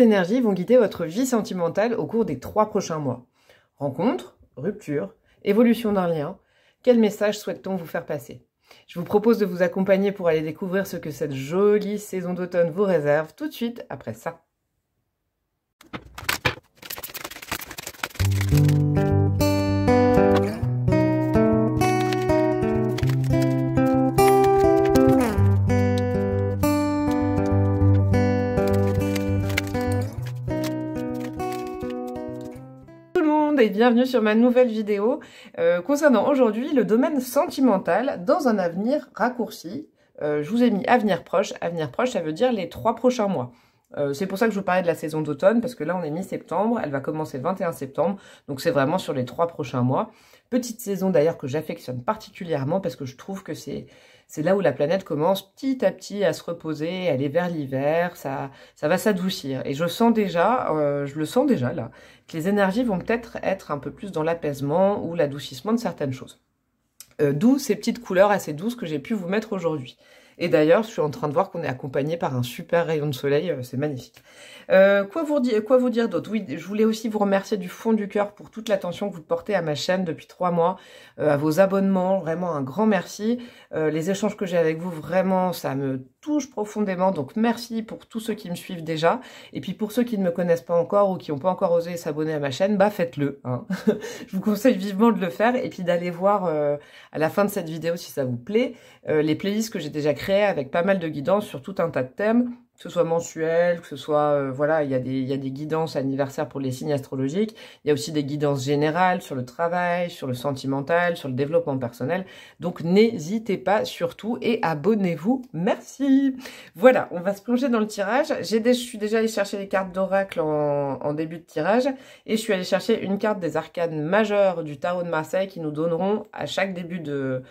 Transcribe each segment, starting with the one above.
énergies vont guider votre vie sentimentale au cours des trois prochains mois. Rencontre, rupture, évolution d'un lien, quel message souhaite-t-on vous faire passer Je vous propose de vous accompagner pour aller découvrir ce que cette jolie saison d'automne vous réserve tout de suite après ça. et bienvenue sur ma nouvelle vidéo euh, concernant aujourd'hui le domaine sentimental dans un avenir raccourci. Euh, je vous ai mis avenir proche. Avenir proche, ça veut dire les trois prochains mois. Euh, c'est pour ça que je vous parlais de la saison d'automne, parce que là on est mi-septembre, elle va commencer le 21 septembre, donc c'est vraiment sur les trois prochains mois. Petite saison d'ailleurs que j'affectionne particulièrement parce que je trouve que c'est c'est là où la planète commence petit à petit à se reposer, elle est vers l'hiver, ça, ça va s'adoucir. Et je sens déjà, euh, je le sens déjà là, que les énergies vont peut-être être un peu plus dans l'apaisement ou l'adoucissement de certaines choses. Euh, d'où ces petites couleurs assez douces que j'ai pu vous mettre aujourd'hui. Et d'ailleurs, je suis en train de voir qu'on est accompagné par un super rayon de soleil, euh, c'est magnifique. Euh, quoi, vous dire, quoi vous dire d'autre Oui, je voulais aussi vous remercier du fond du cœur pour toute l'attention que vous portez à ma chaîne depuis trois mois, euh, à vos abonnements, vraiment un grand merci. les échanges que j'ai avec vous, vraiment, ça me profondément. Donc merci pour tous ceux qui me suivent déjà. Et puis pour ceux qui ne me connaissent pas encore ou qui n'ont pas encore osé s'abonner à ma chaîne, bah faites-le. Hein. je vous conseille vivement de le faire et puis d'aller voir euh, à la fin de cette vidéo si ça vous plaît euh, les playlists que j'ai déjà créées avec pas mal de guidances sur tout un tas de thèmes que ce soit mensuel, que ce soit, euh, voilà, il y, a des, il y a des guidances anniversaires pour les signes astrologiques, il y a aussi des guidances générales sur le travail, sur le sentimental, sur le développement personnel. Donc n'hésitez pas surtout et abonnez-vous, merci Voilà, on va se plonger dans le tirage. J'ai je suis déjà allée chercher les cartes d'oracle en, début de tirage et je suis allée chercher une carte des arcanes majeures du Tarot de Marseille qui nous donneront à chaque début de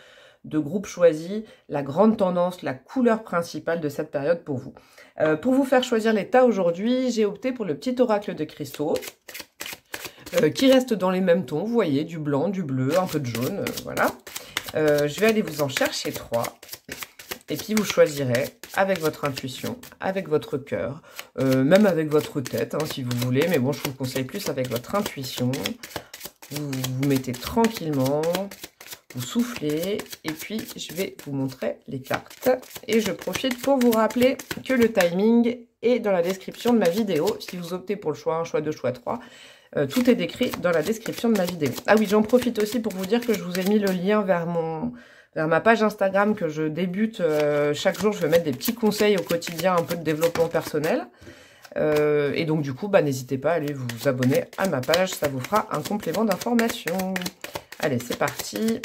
de groupe choisi, la grande tendance, la couleur principale de cette période pour vous. Euh, pour vous faire choisir l'état aujourd'hui, j'ai opté pour le petit oracle de cristaux. Euh, qui reste dans les mêmes tons, vous voyez, du blanc, du bleu, un peu de jaune, euh, voilà. je vais aller vous en chercher trois. Et puis vous choisirez avec votre intuition, avec votre cœur, même avec votre tête hein, si vous voulez. Mais bon, je vous conseille plus avec votre intuition. Vous vous mettez tranquillement, vous souffler et puis je vais vous montrer les cartes. Et je profite pour vous rappeler que le timing est dans la description de ma vidéo. Si vous optez pour le choix 1, choix 2, choix 3, euh, tout est décrit dans la description de ma vidéo. Ah oui, j'en profite aussi pour vous dire que je vous ai mis le lien vers mon vers ma page Instagram que je débute euh, chaque jour. Je vais mettre des petits conseils au quotidien, un peu de développement personnel. Euh, et donc du coup, bah, n'hésitez pas à aller vous abonner à ma page, ça vous fera un complément d'information. Allez, c'est parti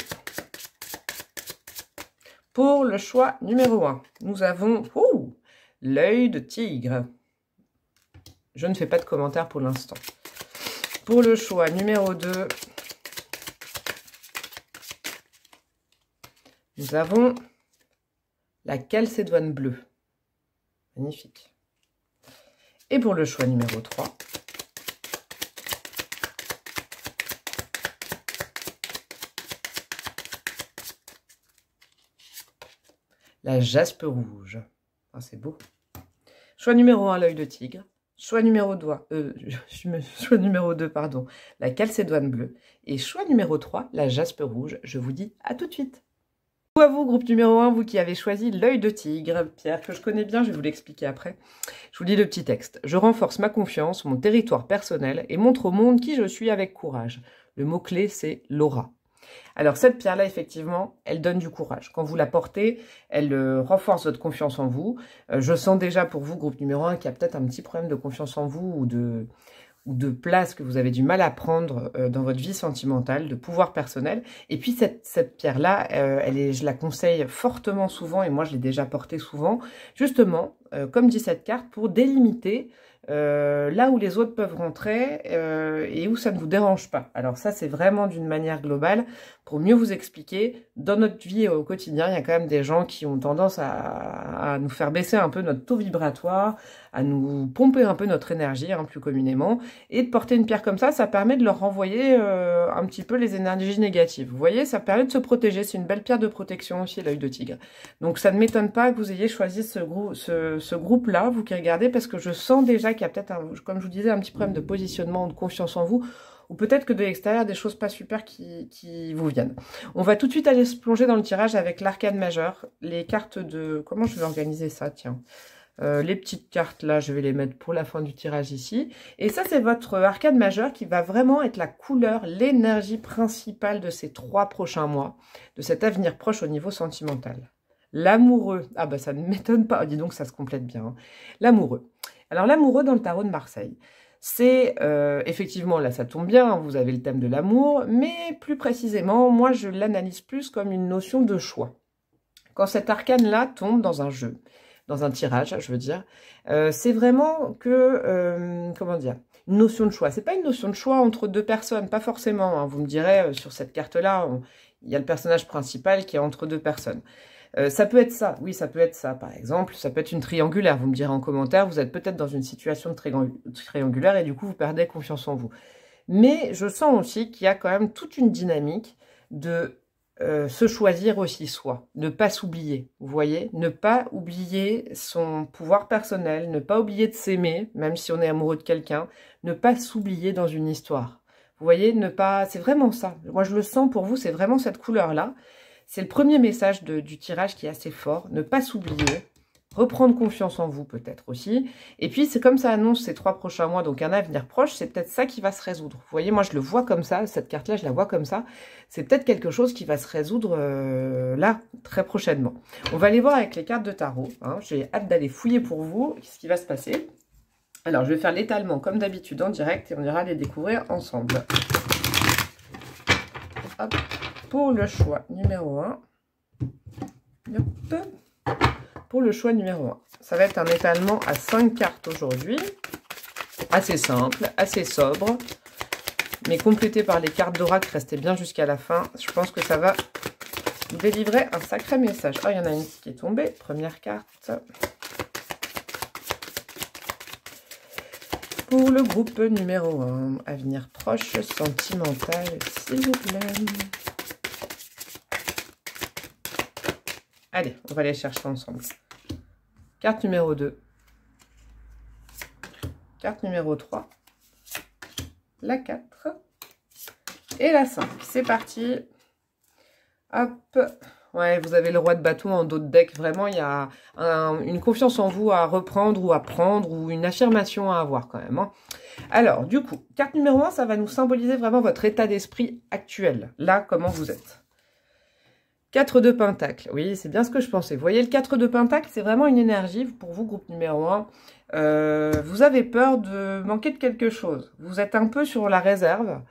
pour le choix numéro 1. Nous avons l'œil de tigre. Je ne fais pas de commentaire pour l'instant. Pour le choix numéro 2, nous avons la calcédoine bleue. Magnifique. Et pour le choix numéro 3, La jaspe rouge. Ah, c'est beau. Choix numéro 1, l'œil de tigre. Choix numéro 2, euh, numéro pardon, la calcédoine bleue. Et choix numéro 3, la jaspe rouge. Je vous dis à tout de suite. À vous, groupe numéro 1, vous qui avez choisi l'œil de tigre, Pierre, que je connais bien, je vais vous l'expliquer après. Je vous lis le petit texte. Je renforce ma confiance, mon territoire personnel et montre au monde qui je suis avec courage. Le mot-clé, c'est l'aura. Alors cette pierre-là, effectivement, elle donne du courage. Quand vous la portez, elle euh, renforce votre confiance en vous. Euh, je sens déjà pour vous, groupe numéro 1, qu'il y a peut-être un petit problème de confiance en vous ou de, ou de place que vous avez du mal à prendre euh, dans votre vie sentimentale, de pouvoir personnel. Et puis cette, cette pierre-là, je la conseille fortement souvent, et moi je l'ai déjà portée souvent, justement, comme dit cette carte, pour délimiter euh, là où les autres peuvent rentrer euh, et où ça ne vous dérange pas. Alors ça, c'est vraiment d'une manière globale pour mieux vous expliquer. Dans notre vie au quotidien, il y a quand même des gens qui ont tendance à, nous faire baisser un peu notre taux vibratoire, à nous pomper un peu notre énergie, hein, plus communément. Et de porter une pierre comme ça, ça permet de leur renvoyer euh, un petit peu les énergies négatives. Vous voyez, ça permet de se protéger. C'est une belle pierre de protection aussi, l'œil de tigre. Donc ça ne m'étonne pas que vous ayez choisi ce groupe-là, vous qui regardez, parce que je sens déjà qu'il y a peut-être, comme je vous disais, un petit problème de positionnement, de confiance en vous, ou peut-être que de l'extérieur, des choses pas super qui, vous viennent. On va tout de suite aller se plonger dans le tirage avec l'arcade majeur, les cartes de... Comment je vais organiser ça Tiens. Euh, les petites cartes là, je vais les mettre pour la fin du tirage ici. Et ça, c'est votre arcade majeur qui va vraiment être la couleur, l'énergie principale de ces trois prochains mois, de cet avenir proche au niveau sentimental. L'amoureux, ah bah ça ne m'étonne pas, oh, dis donc ça se complète bien. Hein. L'amoureux, alors l'amoureux dans le tarot de Marseille, c'est euh, effectivement, là ça tombe bien, vous avez le thème de l'amour, mais plus précisément, moi je l'analyse plus comme une notion de choix. Quand cet arcane-là tombe dans un jeu, dans un tirage, je veux dire, euh, c'est vraiment que, euh, comment dire, une notion de choix. C'est pas une notion de choix entre deux personnes, pas forcément. Hein. Vous me direz, sur cette carte-là, il y a le personnage principal qui est entre deux personnes. Euh, ça peut être ça, oui, ça peut être ça, par exemple. Ça peut être une triangulaire. Vous me direz en commentaire, vous êtes peut-être dans une situation de triangulaire et du coup, vous perdez confiance en vous. Mais je sens aussi qu'il y a quand même toute une dynamique de euh, se choisir aussi soi, ne pas s'oublier, vous voyez, ne pas oublier son pouvoir personnel, ne pas oublier de s'aimer, même si on est amoureux de quelqu'un, ne pas s'oublier dans une histoire. Vous voyez, ne pas, c'est vraiment ça. Moi, je le sens pour vous, c'est vraiment cette couleur-là. C'est le premier message du tirage qui est assez fort. Ne pas s'oublier. Reprendre confiance en vous peut-être aussi. Et puis, c'est comme ça annonce ces trois prochains mois, donc un avenir proche, c'est peut-être ça qui va se résoudre. Vous voyez, moi je le vois comme ça, cette carte-là, je la vois comme ça. C'est peut-être quelque chose qui va se résoudre euh, là, très prochainement. On va aller voir avec les cartes de tarot. Hein. J'ai hâte d'aller fouiller pour vous ce qui va se passer. Alors, je vais faire l'étalement comme d'habitude en direct et on ira les découvrir ensemble. Hop pour le choix numéro 1. Pour le choix numéro 1. Ça va être un étalement à 5 cartes aujourd'hui. Assez simple, assez sobre. Mais complété par les cartes d'oracle, restez bien jusqu'à la fin. Je pense que ça va vous délivrer un sacré message. Ah, il y en a une qui est tombée. Première carte. Pour le groupe numéro 1, avenir proche, sentimental, s'il vous plaît. Allez, on va aller chercher ensemble. Carte numéro 2. Carte numéro 3. La 4. Et la 5. C'est parti. Hop. Ouais, vous avez le roi de bâton en dos de deck. Vraiment, il y a une confiance en vous à reprendre ou à prendre ou une affirmation à avoir quand même. Hein. Alors, du coup, carte numéro 1, ça va nous symboliser vraiment votre état d'esprit actuel. Là, comment vous êtes. 4 de Pentacle, oui, c'est bien ce que je pensais. Vous voyez, le 4 de Pentacle, c'est vraiment une énergie, pour vous, groupe numéro 1. Euh, vous avez peur de manquer de quelque chose. Vous êtes un peu sur la réserve.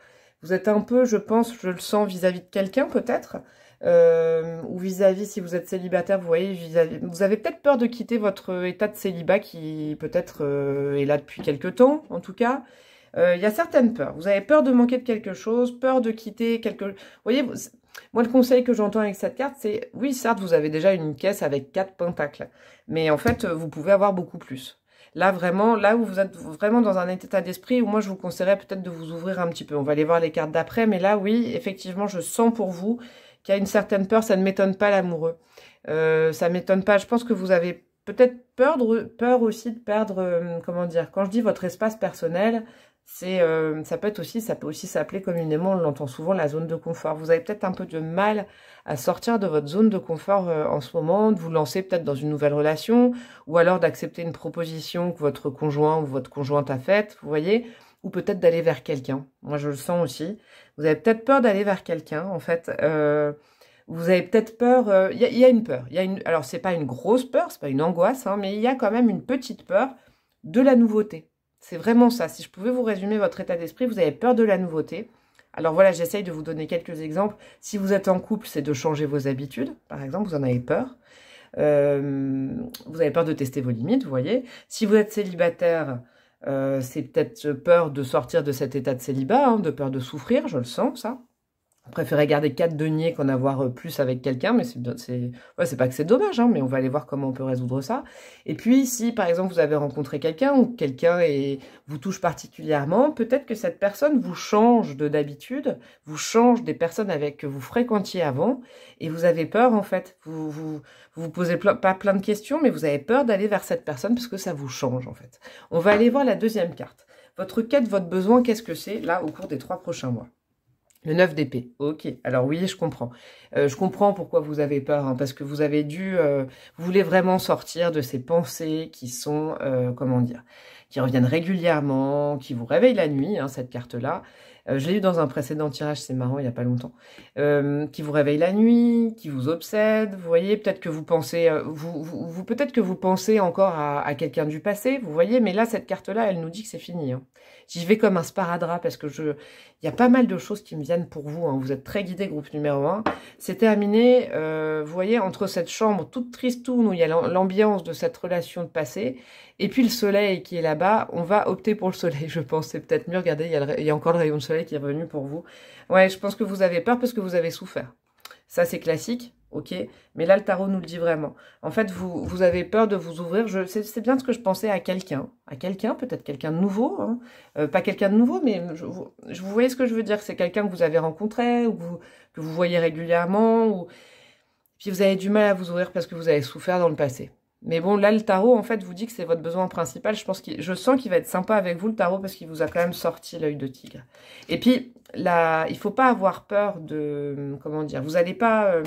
Vous êtes un peu, je pense, je le sens, vis-à-vis de quelqu'un, peut-être. Euh, ou vis-à-vis, si vous êtes célibataire, vous voyez, vis -vis, vous avez peut-être peur de quitter votre état de célibat qui, peut-être, euh, est là depuis quelque temps, en tout cas. Il y a certaines peurs. Vous avez peur de manquer de quelque chose, peur de quitter quelque... Vous voyez, moi, le conseil que j'entends avec cette carte, c'est oui, certes, vous avez déjà une caisse avec quatre pentacles, mais en fait, vous pouvez avoir beaucoup plus. Là, vraiment, là où vous êtes vraiment dans un état d'esprit, où moi, je vous conseillerais peut-être de vous ouvrir un petit peu. On va aller voir les cartes d'après, mais là, oui, effectivement, je sens pour vous qu'il y a une certaine peur. Ça ne m'étonne pas l'amoureux. Euh, ça m'étonne pas. Je pense que vous avez peut-être peur, peur aussi de perdre, euh, comment dire, quand je dis votre espace personnel, c'est euh, ça peut être aussi, ça peut aussi s'appeler communément, on l'entend souvent, la zone de confort. Vous avez peut-être un peu de mal à sortir de votre zone de confort euh, en ce moment, de vous lancer peut-être dans une nouvelle relation, ou alors d'accepter une proposition que votre conjoint ou votre conjointe a faite, vous voyez, ou peut-être d'aller vers quelqu'un. Moi, je le sens aussi. Vous avez peut-être peur d'aller vers quelqu'un, en fait. Euh, vous avez peut-être peur. Il y, a une peur. Y a une, alors, c'est pas une grosse peur, c'est pas une angoisse, hein, mais il y a quand même une petite peur de la nouveauté c'est vraiment ça. Si je pouvais vous résumer votre état d'esprit, vous avez peur de la nouveauté. Alors voilà, j'essaye de vous donner quelques exemples. Si vous êtes en couple, c'est de changer vos habitudes. Par exemple, vous en avez peur. Euh, vous avez peur de tester vos limites, vous voyez. Si vous êtes célibataire, euh, c'est peut-être peur de sortir de cet état de célibat, hein, de peur de souffrir, je le sens, ça. Hein. On préférait garder quatre deniers qu'en avoir euh, plus avec quelqu'un, mais c'est ouais, pas que c'est dommage, hein, mais on va aller voir comment on peut résoudre ça. Et puis, si par exemple vous avez rencontré quelqu'un ou quelqu'un vous touche particulièrement, peut-être que cette personne vous change de d'habitude, vous change des personnes avec que vous fréquentiez avant, et vous avez peur en fait. Vous vous, vous posez pas plein de questions, mais vous avez peur d'aller vers cette personne parce que ça vous change en fait. On va aller voir la deuxième carte. Votre quête, votre besoin, qu'est-ce que c'est là au cours des trois prochains mois le 9 d'épée, ok. Alors oui, je comprends. Euh, je comprends pourquoi vous avez peur, hein, parce que vous avez dû... Euh, vous voulez vraiment sortir de ces pensées qui sont, euh, comment dire, qui reviennent régulièrement, qui vous réveillent la nuit, hein, cette carte-là. je l'ai eu dans un précédent tirage, c'est marrant, il n'y a pas longtemps. qui vous réveille la nuit, qui vous obsède, vous voyez, peut-être que vous pensez... vous, vous, Peut-être que vous pensez encore à, quelqu'un du passé, vous voyez, mais là, cette carte-là, elle nous dit que c'est fini. Hein. J'y vais comme un sparadrap parce que je, il y a pas mal de choses qui me viennent pour vous. Hein. Vous êtes très guidés, groupe numéro 1. C'est terminé, euh, vous voyez, entre cette chambre toute tristoune où il y a l'ambiance de cette relation de passé et puis le soleil qui est là-bas. On va opter pour le soleil, je pense. C'est peut-être mieux. Regardez, il y, a il y a encore le rayon de soleil qui est revenu pour vous. Ouais, je pense que vous avez peur parce que vous avez souffert. Ça, c'est classique ok Mais là, le tarot nous le dit vraiment. En fait, vous, vous avez peur de vous ouvrir. c'est, bien ce que je pensais à quelqu'un, à quelqu'un, peut-être quelqu'un de nouveau, hein. euh, pas quelqu'un de nouveau, mais je, vous, voyez ce que je veux dire. C'est quelqu'un que vous avez rencontré ou que vous, voyez régulièrement, ou puis vous avez du mal à vous ouvrir parce que vous avez souffert dans le passé. Mais bon, là, le tarot, en fait, vous dit que c'est votre besoin principal. Je pense je sens qu'il va être sympa avec vous, le tarot, parce qu'il vous a quand même sorti l'œil de tigre. Et puis, là, il faut pas avoir peur de, comment dire, vous n'allez pas euh,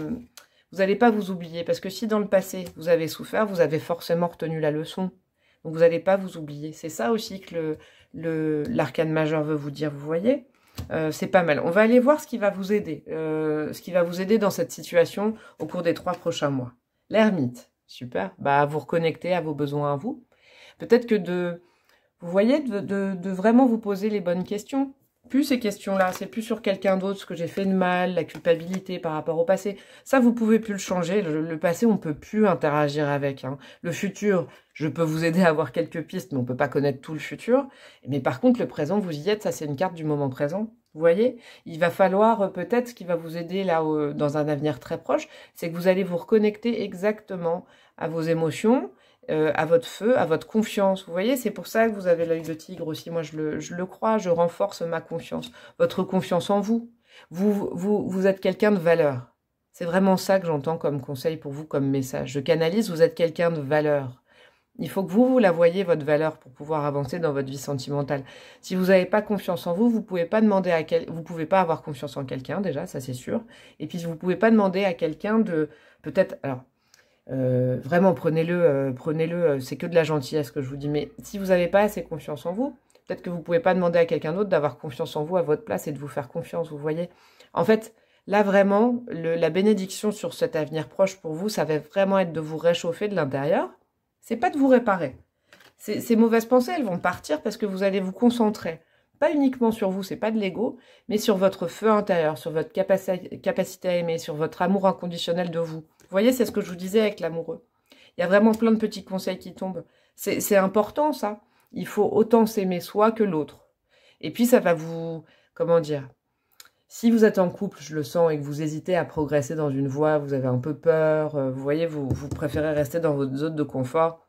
vous n'allez pas vous oublier. Parce que si dans le passé, vous avez souffert, vous avez forcément retenu la leçon. Donc vous n'allez pas vous oublier. C'est ça aussi que l'arcane le, l'arcane majeur veut vous dire, vous voyez euh, c'est pas mal. On va aller voir ce qui va vous aider, euh, ce qui va vous aider dans cette situation au cours des trois prochains mois. L'ermite, super. Bah, vous reconnecter à vos besoins à vous. Peut-être que de, vous voyez, de, vraiment vous poser les bonnes questions plus ces questions-là, c'est plus sur quelqu'un d'autre, ce que j'ai fait de mal, la culpabilité par rapport au passé. Ça, vous pouvez plus le changer. Le, passé, on peut plus interagir avec. Hein. Le futur, je peux vous aider à avoir quelques pistes, mais on peut pas connaître tout le futur. Mais par contre, le présent, vous y êtes. Ça, c'est une carte du moment présent. Vous voyez, il va falloir euh, peut-être ce qui va vous aider là euh, dans un avenir très proche, c'est que vous allez vous reconnecter exactement à vos émotions, euh, à votre feu, à votre confiance. Vous voyez, c'est pour ça que vous avez l'œil de tigre aussi. Moi, je le, crois, je renforce ma confiance. Votre confiance en vous. Vous, vous, vous êtes quelqu'un de valeur. C'est vraiment ça que j'entends comme conseil pour vous, comme message. Je canalise, vous êtes quelqu'un de valeur. Il faut que vous, vous la voyez, votre valeur, pour pouvoir avancer dans votre vie sentimentale. Si vous n'avez pas confiance en vous, vous pouvez pas demander à quel... vous pouvez pas avoir confiance en quelqu'un, déjà, ça c'est sûr. Et puis, vous ne pouvez pas demander à quelqu'un de, peut-être, alors, euh, vraiment, prenez-le, euh, prenez-le, euh, c'est que de la gentillesse que je vous dis. Mais si vous n'avez pas assez confiance en vous, peut-être que vous ne pouvez pas demander à quelqu'un d'autre d'avoir confiance en vous à votre place et de vous faire confiance, vous voyez. En fait, là vraiment, la bénédiction sur cet avenir proche pour vous, ça va vraiment être de vous réchauffer de l'intérieur. C'est pas de vous réparer. Ces, mauvaises pensées, elles vont partir parce que vous allez vous concentrer pas uniquement sur vous, c'est pas de l'ego, mais sur votre feu intérieur, sur votre capacité à aimer, sur votre amour inconditionnel de vous voyez, c'est ce que je vous disais avec l'amoureux. Il y a vraiment plein de petits conseils qui tombent. C'est important, ça. Il faut autant s'aimer soi que l'autre. Et puis, ça va vous... Comment dire Si vous êtes en couple, je le sens, et que vous hésitez à progresser dans une voie, vous avez un peu peur, euh, vous voyez, vous, vous préférez rester dans votre zone de confort.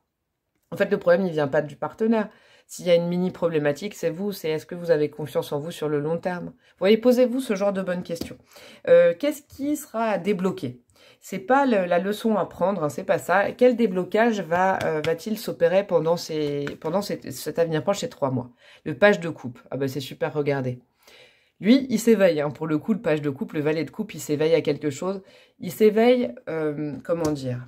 En fait, le problème, il ne vient pas du partenaire. S'il y a une mini problématique, c'est vous, c'est est-ce que vous avez confiance en vous sur le long terme Vous voyez, posez-vous ce genre de bonnes questions. Euh, qu'est-ce qui sera à débloquer c'est pas la leçon à prendre, hein, c'est pas ça. Quel déblocage va, euh, va-t-il s'opérer pendant, ces, pendant cet avenir proche, ces trois mois Le page de coupe, ah ben c'est super, regardez. Lui, il s'éveille, hein. pour le coup, le page de coupe, le valet de coupe, il s'éveille à quelque chose. Il s'éveille, euh, comment dire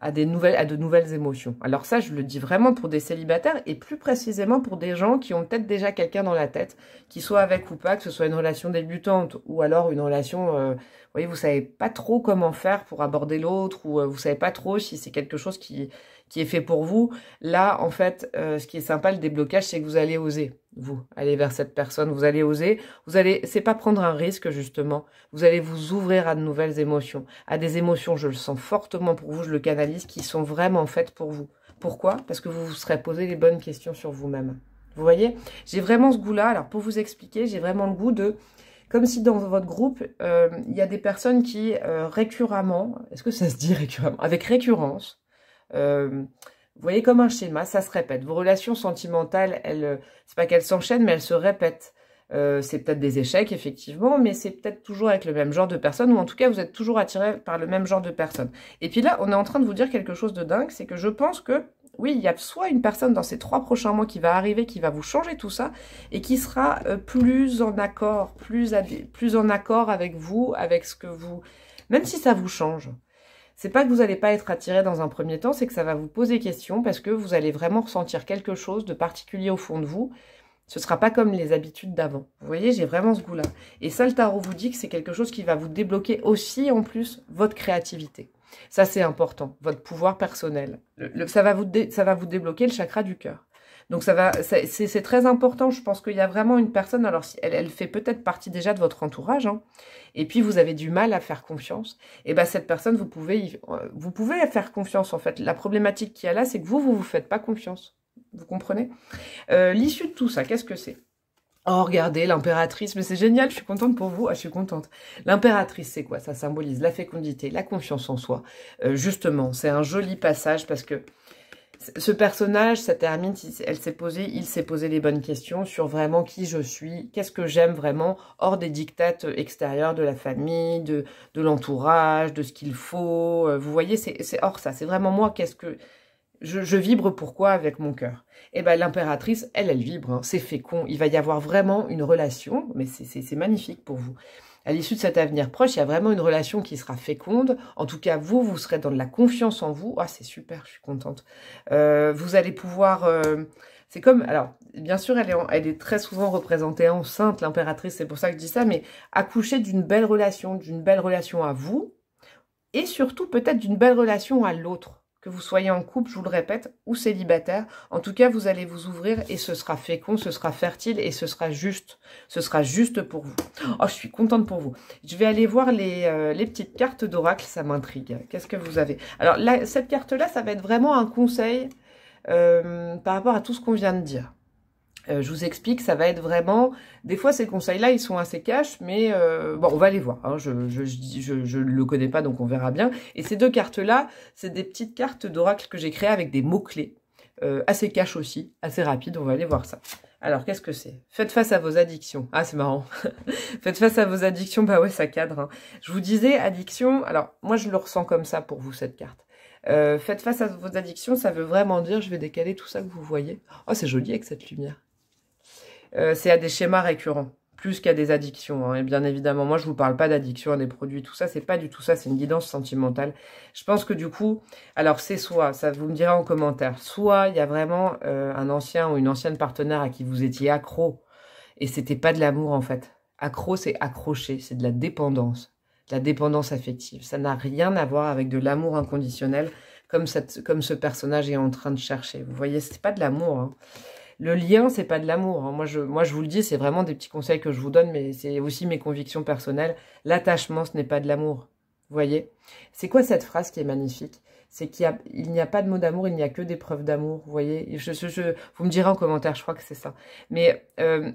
à, des nouvelles, à de nouvelles émotions. Alors ça, je le dis vraiment pour des célibataires et plus précisément pour des gens qui ont peut-être déjà quelqu'un dans la tête, qui soit avec ou pas, que ce soit une relation débutante ou alors une relation, euh, vous voyez, vous savez pas trop comment faire pour aborder l'autre ou euh, vous savez pas trop si c'est quelque chose qui, qui est fait pour vous. Là, en fait, euh, ce qui est sympa, le déblocage, c'est que vous allez oser vous allez vers cette personne, vous allez oser, vous allez, c'est pas prendre un risque justement, vous allez vous ouvrir à de nouvelles émotions, à des émotions, je le sens fortement pour vous, je le canalise, qui sont vraiment faites pour vous. Pourquoi Parce que vous vous serez posé les bonnes questions sur vous-même. Vous voyez J'ai vraiment ce goût-là, alors pour vous expliquer, j'ai vraiment le goût de, comme si dans votre groupe, euh, il y a des personnes qui euh, est-ce que ça se dit récurremment Avec récurrence, euh, vous voyez comme un schéma, ça se répète. Vos relations sentimentales, elles, euh, c'est pas qu'elles s'enchaînent, mais elles se répètent. Euh, c'est peut-être des échecs, effectivement, mais c'est peut-être toujours avec le même genre de personne, ou en tout cas, vous êtes toujours attiré par le même genre de personne. Et puis là, on est en train de vous dire quelque chose de dingue, c'est que je pense que, oui, il y a soit une personne dans ces trois prochains mois qui va arriver, qui va vous changer tout ça, et qui sera euh, plus en accord, plus, plus en accord avec vous, avec ce que vous... Même si ça vous change, c'est pas que vous n'allez pas être attiré dans un premier temps, c'est que ça va vous poser question parce que vous allez vraiment ressentir quelque chose de particulier au fond de vous. Ce sera pas comme les habitudes d'avant. Vous voyez, j'ai vraiment ce goût-là. Et ça, le tarot vous dit que c'est quelque chose qui va vous débloquer aussi, en plus, votre créativité. Ça, c'est important. Votre pouvoir personnel. ça, va vous ça va vous débloquer le chakra du cœur. Donc ça va, c'est très important. Je pense qu'il y a vraiment une personne, alors elle, elle fait peut-être partie déjà de votre entourage, hein, et puis vous avez du mal à faire confiance. Et eh ben cette personne, vous pouvez, euh, vous pouvez faire confiance en fait. La problématique qu'il y a là, c'est que vous, vous vous faites pas confiance. Vous comprenez euh, L'issue de tout ça, qu'est-ce que c'est Oh, regardez, l'impératrice, mais c'est génial, je suis contente pour vous, ah, je suis contente. L'impératrice, c'est quoi Ça symbolise la fécondité, la confiance en soi. Euh, justement, c'est un joli passage parce que ce personnage, ça termine, elle s'est posée, il s'est posé les bonnes questions sur vraiment qui je suis, qu'est-ce que j'aime vraiment, hors des dictates extérieurs de la famille, de, l'entourage, de ce qu'il faut. Euh, vous voyez, c'est hors ça. C'est vraiment moi, qu'est-ce que... Je, vibre pourquoi avec mon cœur Et eh bien l'impératrice, elle, elle vibre, hein, c'est fécond. Il va y avoir vraiment une relation, mais c'est magnifique pour vous à l'issue de cet avenir proche, il y a vraiment une relation qui sera féconde. En tout cas, vous, vous serez dans de la confiance en vous. Ah, c'est super, je suis contente. Euh, vous allez pouvoir... Euh, c'est comme... Alors, bien sûr, elle est, elle est très souvent représentée enceinte, l'impératrice, c'est pour ça que je dis ça, mais accoucher d'une belle relation, d'une belle relation à vous, et surtout peut-être d'une belle relation à l'autre que vous soyez en couple, je vous le répète, ou célibataire. En tout cas, vous allez vous ouvrir et ce sera fécond, ce sera fertile et ce sera juste. Ce sera juste pour vous. Oh, je suis contente pour vous. Je vais aller voir les, euh, les petites cartes d'oracle, ça m'intrigue. Qu'est-ce que vous avez Alors, cette carte-là, ça va être vraiment un conseil euh, par rapport à tout ce qu'on vient de dire. Euh, je vous explique, ça va être vraiment... Des fois, ces conseils-là, ils sont assez cash, mais euh, bon, on va les voir. Hein. Je ne je, le connais pas, donc on verra bien. Et ces deux cartes-là, c'est des petites cartes d'oracle que j'ai créées avec des mots-clés. Euh, assez cash aussi, assez rapide, on va aller voir ça. Alors, qu'est-ce que c'est Faites face à vos addictions. Ah, c'est marrant. Faites face à vos addictions, bah ouais, ça cadre. Hein. Je vous disais, addiction, alors moi, je le ressens comme ça pour vous, cette carte. faites face à vos addictions, ça veut vraiment dire, je vais décaler tout ça que vous voyez. Oh, c'est joli avec cette lumière. Euh, c'est à des schémas récurrents, plus qu'à des addictions. Hein. Et bien évidemment, moi, je vous parle pas d'addiction à des produits, tout ça, c'est pas du tout ça, c'est une guidance sentimentale. Je pense que du coup, alors c'est soit, ça vous me direz en commentaire, soit il y a vraiment euh, un ancien ou une ancienne partenaire à qui vous étiez accro, et c'était pas de l'amour en fait. Accro, c'est accroché, c'est de la dépendance, de la dépendance affective. Ça n'a rien à voir avec de l'amour inconditionnel comme, cette, comme ce personnage est en train de chercher. Vous voyez, c'est pas de l'amour. Hein le lien, c'est pas de l'amour. Hein. Moi je, moi, je vous le dis, c'est vraiment des petits conseils que je vous donne, mais c'est aussi mes convictions personnelles. L'attachement, ce n'est pas de l'amour. Vous voyez C'est quoi cette phrase qui est magnifique C'est qu'il n'y a, pas de mot d'amour, il n'y a que des preuves d'amour. Vous voyez je, je, je, Vous me direz en commentaire, je crois que c'est ça. Mais euh,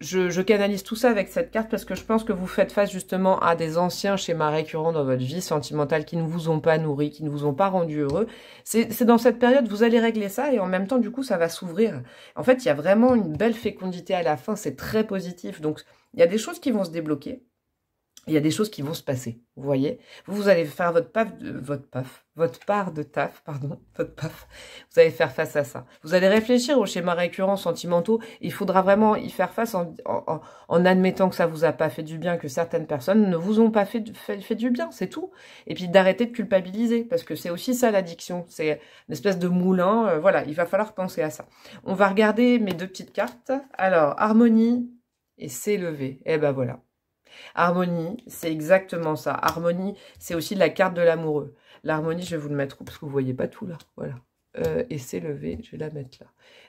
je, canalise tout ça avec cette carte parce que je pense que vous faites face justement à des anciens schémas récurrents dans votre vie sentimentale qui ne vous ont pas nourri, qui ne vous ont pas rendu heureux. C'est dans cette période, vous allez régler ça et en même temps, du coup, ça va s'ouvrir. En fait, il y a vraiment une belle fécondité à la fin, c'est très positif. Donc, il y a des choses qui vont se débloquer il y a des choses qui vont se passer, vous voyez. Vous allez faire votre paf, de, votre paf, votre part de taf, pardon, votre paf. Vous allez faire face à ça. Vous allez réfléchir aux schémas récurrents sentimentaux. Il faudra vraiment y faire face en, en, admettant que ça vous a pas fait du bien, que certaines personnes ne vous ont pas fait, fait, fait du bien, c'est tout. Et puis d'arrêter de culpabiliser, parce que c'est aussi ça l'addiction. C'est une espèce de moulin. Euh, voilà, il va falloir penser à ça. On va regarder mes deux petites cartes. Alors, harmonie et s'élever. Eh ben voilà. Harmonie, c'est exactement ça. Harmonie, c'est aussi la carte de l'amoureux. L'harmonie, je vais vous le mettre parce que vous voyez pas tout là. Voilà. Euh, et c'est je vais la mettre là.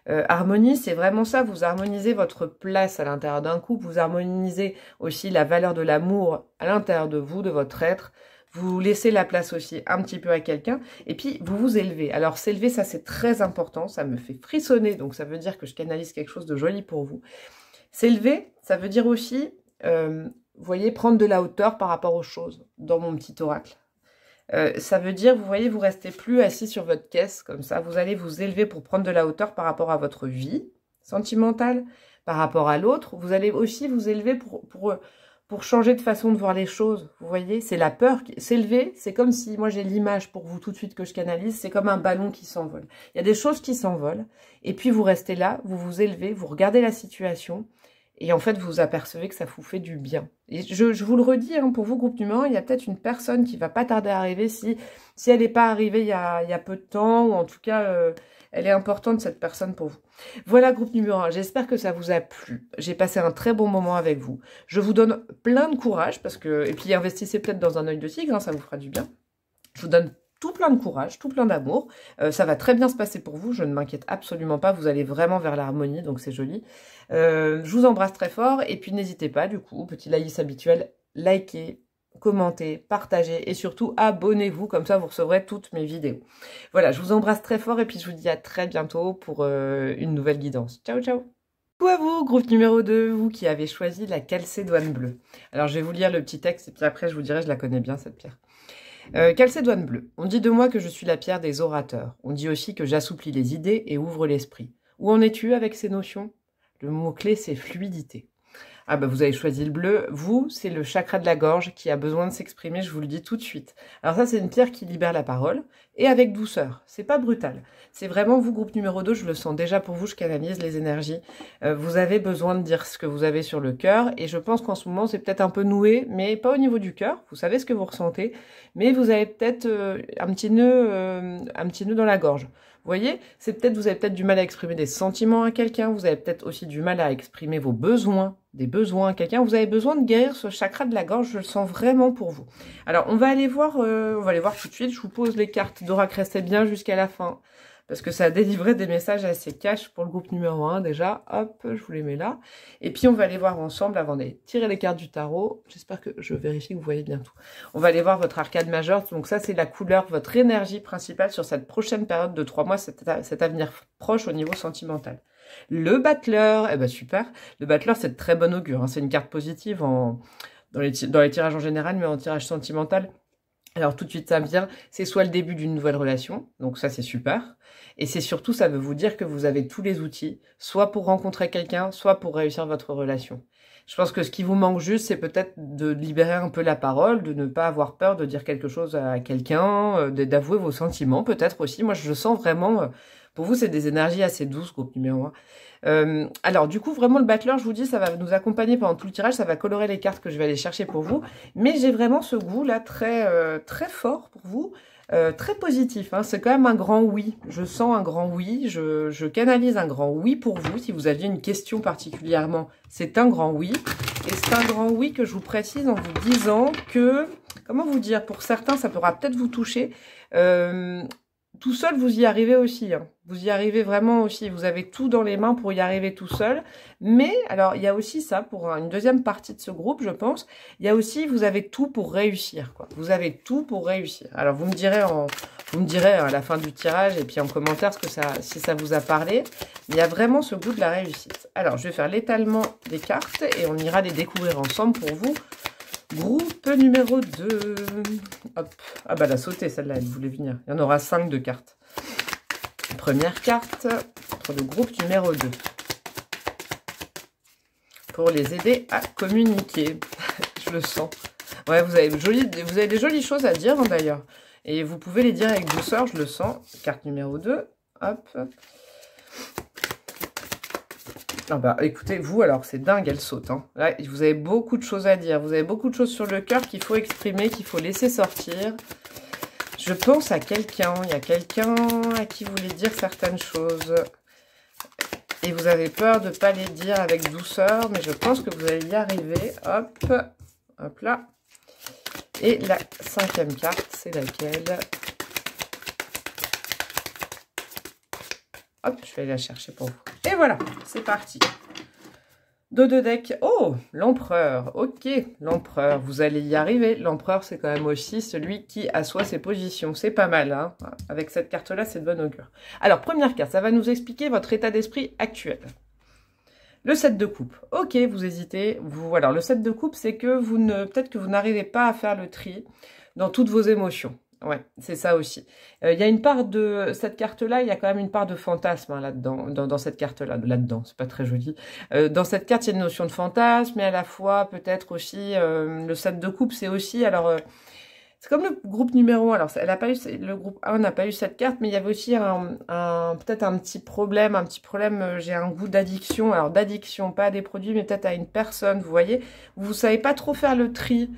Euh, harmonie, c'est vraiment ça, vous harmonisez votre place à l'intérieur d'un couple, vous harmonisez aussi la valeur de l'amour à l'intérieur de vous, de votre être, vous laissez la place aussi un petit peu à quelqu'un, et puis vous vous élevez. Alors s'élever, ça c'est très important, ça me fait frissonner, donc ça veut dire que je canalise quelque chose de joli pour vous. S'élever, ça veut dire aussi euh, vous voyez, prendre de la hauteur par rapport aux choses dans mon petit oracle. Euh, ça veut dire, vous voyez, vous restez plus assis sur votre caisse comme ça. Vous allez vous élever pour prendre de la hauteur par rapport à votre vie sentimentale, par rapport à l'autre. Vous allez aussi vous élever pour, pour, pour changer de façon de voir les choses. Vous voyez, c'est la peur. Qui... S'élever, c'est comme si, moi j'ai l'image pour vous tout de suite que je canalise, c'est comme un ballon qui s'envole. Il y a des choses qui s'envolent. Et puis vous restez là, vous vous élevez, vous regardez la situation et en fait, vous apercevez que ça vous fait du bien. Et je, vous le redis, hein, pour vous, groupe 1, il y a peut-être une personne qui va pas tarder à arriver si, si elle n'est pas arrivée il y, a, il y, a, peu de temps, ou en tout cas, euh, elle est importante, cette personne, pour vous. Voilà, groupe numéro 1. J'espère que ça vous a plu. J'ai passé un très bon moment avec vous. Je vous donne plein de courage, parce que et puis investissez peut-être dans un œil de tigre, hein, ça vous fera du bien. Je vous donne tout plein de courage, tout plein d'amour. Euh, ça va très bien se passer pour vous, je ne m'inquiète absolument pas, vous allez vraiment vers l'harmonie, donc c'est joli. Euh, je vous embrasse très fort, et puis n'hésitez pas, du coup, petit laïs habituel, likez, commentez, partagez, et surtout abonnez-vous, comme ça vous recevrez toutes mes vidéos. Voilà, je vous embrasse très fort, et puis je vous dis à très bientôt pour euh, une nouvelle guidance. Ciao, ciao à vous, groupe numéro 2, vous qui avez choisi la calcédoine bleue. Alors je vais vous lire le petit texte et puis après je vous dirai, je la connais bien cette pierre. Euh, Calcédoine bleue. On dit de moi que je suis la pierre des orateurs. On dit aussi que j'assouplis les idées et ouvre l'esprit. Où en es-tu avec ces notions Le mot-clé, c'est fluidité. Ah ben vous avez choisi le bleu. Vous, c'est le chakra de la gorge qui a besoin de s'exprimer, je vous le dis tout de suite. Alors ça, c'est une pierre qui libère la parole et avec douceur. C'est pas brutal. C'est vraiment vous, groupe numéro 2, je le sens déjà pour vous, je canalise les énergies. Euh, vous avez besoin de dire ce que vous avez sur le cœur et je pense qu'en ce moment, c'est peut-être un peu noué, mais pas au niveau du cœur. Vous savez ce que vous ressentez, mais vous avez peut-être euh, un petit euh, un petit nœud dans la gorge. Vous voyez, c'est peut-être vous avez peut-être du mal à exprimer des sentiments à quelqu'un, vous avez peut-être aussi du mal à exprimer vos besoins, des besoins à quelqu'un. Vous avez besoin de guérir ce chakra de la gorge, je le sens vraiment pour vous. Alors, on va aller voir euh, on va aller voir tout de suite, je vous pose les cartes Dora restez bien jusqu'à la fin parce que ça a délivré des messages assez cash pour le groupe numéro 1 déjà. Hop, je vous les mets là. Et puis on va aller voir ensemble avant d'aller tirer les cartes du tarot. J'espère que je vérifie que vous voyez bien tout. On va aller voir votre arcade majeur. Donc ça, c'est la couleur, votre énergie principale sur cette prochaine période de 3 mois, cet, avenir proche au niveau sentimental. Le battleur, eh ben super. Le battleur, c'est de très bon augure. Hein. C'est une carte positive en, dans, dans les tirages en général, mais en tirage sentimental. Alors tout de suite, ça me vient, c'est soit le début d'une nouvelle relation, donc ça c'est super, et c'est surtout, ça veut vous dire que vous avez tous les outils, soit pour rencontrer quelqu'un, soit pour réussir votre relation. Je pense que ce qui vous manque juste, c'est peut-être de libérer un peu la parole, de ne pas avoir peur de dire quelque chose à quelqu'un, euh, d'avouer vos sentiments peut-être aussi. Moi, je sens vraiment, euh, pour vous, c'est des énergies assez douces, groupe numéro 1. Euh, alors, du coup, vraiment, le battleur, je vous dis, ça va nous accompagner pendant tout le tirage, ça va colorer les cartes que je vais aller chercher pour vous. Mais j'ai vraiment ce goût-là très, euh, très fort pour vous euh, très positif, hein. c'est quand même un grand oui. Je sens un grand oui, je, canalise un grand oui pour vous. Si vous aviez une question particulièrement, c'est un grand oui. Et c'est un grand oui que je vous précise en vous disant que, comment vous dire, pour certains, ça pourra peut-être vous toucher. Euh, tout seul, vous y arrivez aussi. Hein. Vous y arrivez vraiment aussi. Vous avez tout dans les mains pour y arriver tout seul. Mais, alors, il y a aussi ça pour une deuxième partie de ce groupe, je pense. Il y a aussi, vous avez tout pour réussir. Quoi. Vous avez tout pour réussir. Alors, vous me direz, en, vous me direz à la fin du tirage et puis en commentaire ce que ça, si ça vous a parlé. Il y a vraiment ce goût de la réussite. Alors, je vais faire l'étalement des cartes et on ira les découvrir ensemble pour vous Groupe numéro 2. Hop. Ah bah elle a sauté celle-là, elle voulait venir. Il y en aura 5 de cartes. Première carte pour le groupe numéro 2. Pour les aider à communiquer. Je le sens. Ouais, vous avez, vous avez des jolies choses à dire hein, d'ailleurs. Et vous pouvez les dire avec douceur, je le sens. Carte numéro 2. Hop. Ah bah écoutez, vous alors, c'est dingue, elle saute. Hein. vous avez beaucoup de choses à dire. Vous avez beaucoup de choses sur le cœur qu'il faut exprimer, qu'il faut laisser sortir. Je pense à quelqu'un. Il y a quelqu'un à qui vous voulez dire certaines choses. Et vous avez peur de ne pas les dire avec douceur, mais je pense que vous allez y arriver. Hop, hop là. Et la cinquième carte, c'est laquelle Hop, je vais la chercher pour vous. Et voilà, c'est parti. Dos de deck. Oh, l'empereur. Ok, l'empereur. Vous allez y arriver. L'empereur, c'est quand même aussi celui qui assoit ses positions. C'est pas mal, hein. Avec cette carte-là, c'est de bonne augure. Alors, première carte, ça va nous expliquer votre état d'esprit actuel. Le 7 de coupe. Ok, vous hésitez. Vous, alors, le 7 de coupe, c'est que vous ne, peut-être que vous n'arrivez pas à faire le tri dans toutes vos émotions. Ouais, c'est ça aussi. Euh, il y a une part de cette carte-là, il y a quand même une part de fantasme hein, là-dedans, dans, dans, cette carte-là, là-dedans, c'est pas très joli. Euh, dans cette carte, il y a une notion de fantasme, mais à la fois peut-être aussi euh, le set de coupe, c'est aussi alors. c'est comme le groupe numéro 1. Alors, elle a pas eu, le groupe 1 n'a pas eu cette carte, mais il y avait aussi un, un peut-être un petit problème, un petit problème. J'ai un goût d'addiction. Alors, d'addiction, pas à des produits, mais peut-être à une personne, vous voyez. Vous savez pas trop faire le tri.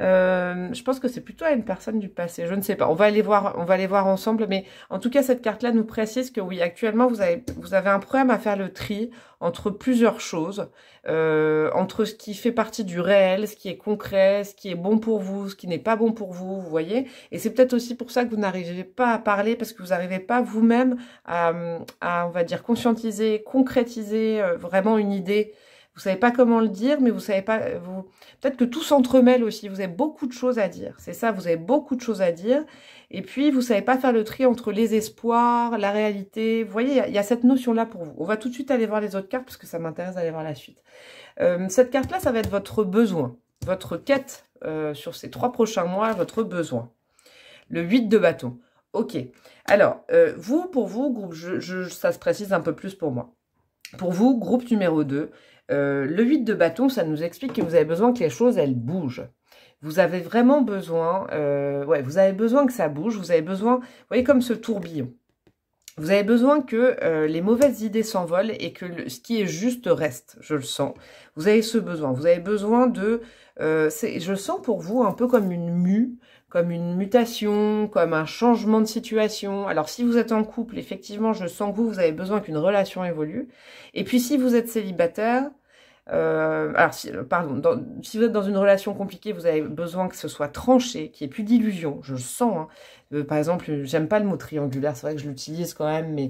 Euh, je pense que c'est plutôt à une personne du passé. Je ne sais pas. On va aller voir, on va aller voir ensemble. Mais en tout cas, cette carte-là nous précise que oui, actuellement, vous avez, vous avez un problème à faire le tri entre plusieurs choses, euh, entre ce qui fait partie du réel, ce qui est concret, ce qui est bon pour vous, ce qui n'est pas bon pour vous, vous voyez. Et c'est peut-être aussi pour ça que vous n'arrivez pas à parler parce que vous n'arrivez pas vous-même à, on va dire, conscientiser, concrétiser euh, vraiment une idée vous savez pas comment le dire, mais vous savez pas, euh, vous, peut-être que tout s'entremêle aussi, vous avez beaucoup de choses à dire, c'est ça, vous avez beaucoup de choses à dire, et puis vous savez pas faire le tri entre les espoirs, la réalité, vous voyez, il y, a cette notion-là pour vous. On va tout de suite aller voir les autres cartes, parce que ça m'intéresse d'aller voir la suite. Euh, cette carte-là, ça va être votre besoin, votre quête euh, sur ces trois prochains mois, votre besoin. Le 8 de bâton. Ok. Alors, vous, pour vous, groupe, ça se précise un peu plus pour moi. Pour vous, groupe numéro 2, euh, le 8 de bâton, ça nous explique que vous avez besoin que les choses, elles bougent. Vous avez vraiment besoin, euh, ouais, vous avez besoin que ça bouge, vous avez besoin, vous voyez, comme ce tourbillon. Vous avez besoin que euh, les mauvaises idées s'envolent et que ce qui est juste reste, je le sens. Vous avez ce besoin, vous avez besoin de... je sens pour vous un peu comme une mue, comme une mutation, comme un changement de situation. Alors si vous êtes en couple, effectivement, je sens que vous, vous avez besoin qu'une relation évolue. Et puis si vous êtes célibataire, euh, alors, si, pardon, si vous êtes dans une relation compliquée, vous avez besoin que ce soit tranché, qu'il n'y ait plus d'illusion. Je le sens. Hein. Euh, par exemple, j'aime pas le mot triangulaire, c'est vrai que je l'utilise quand même, mais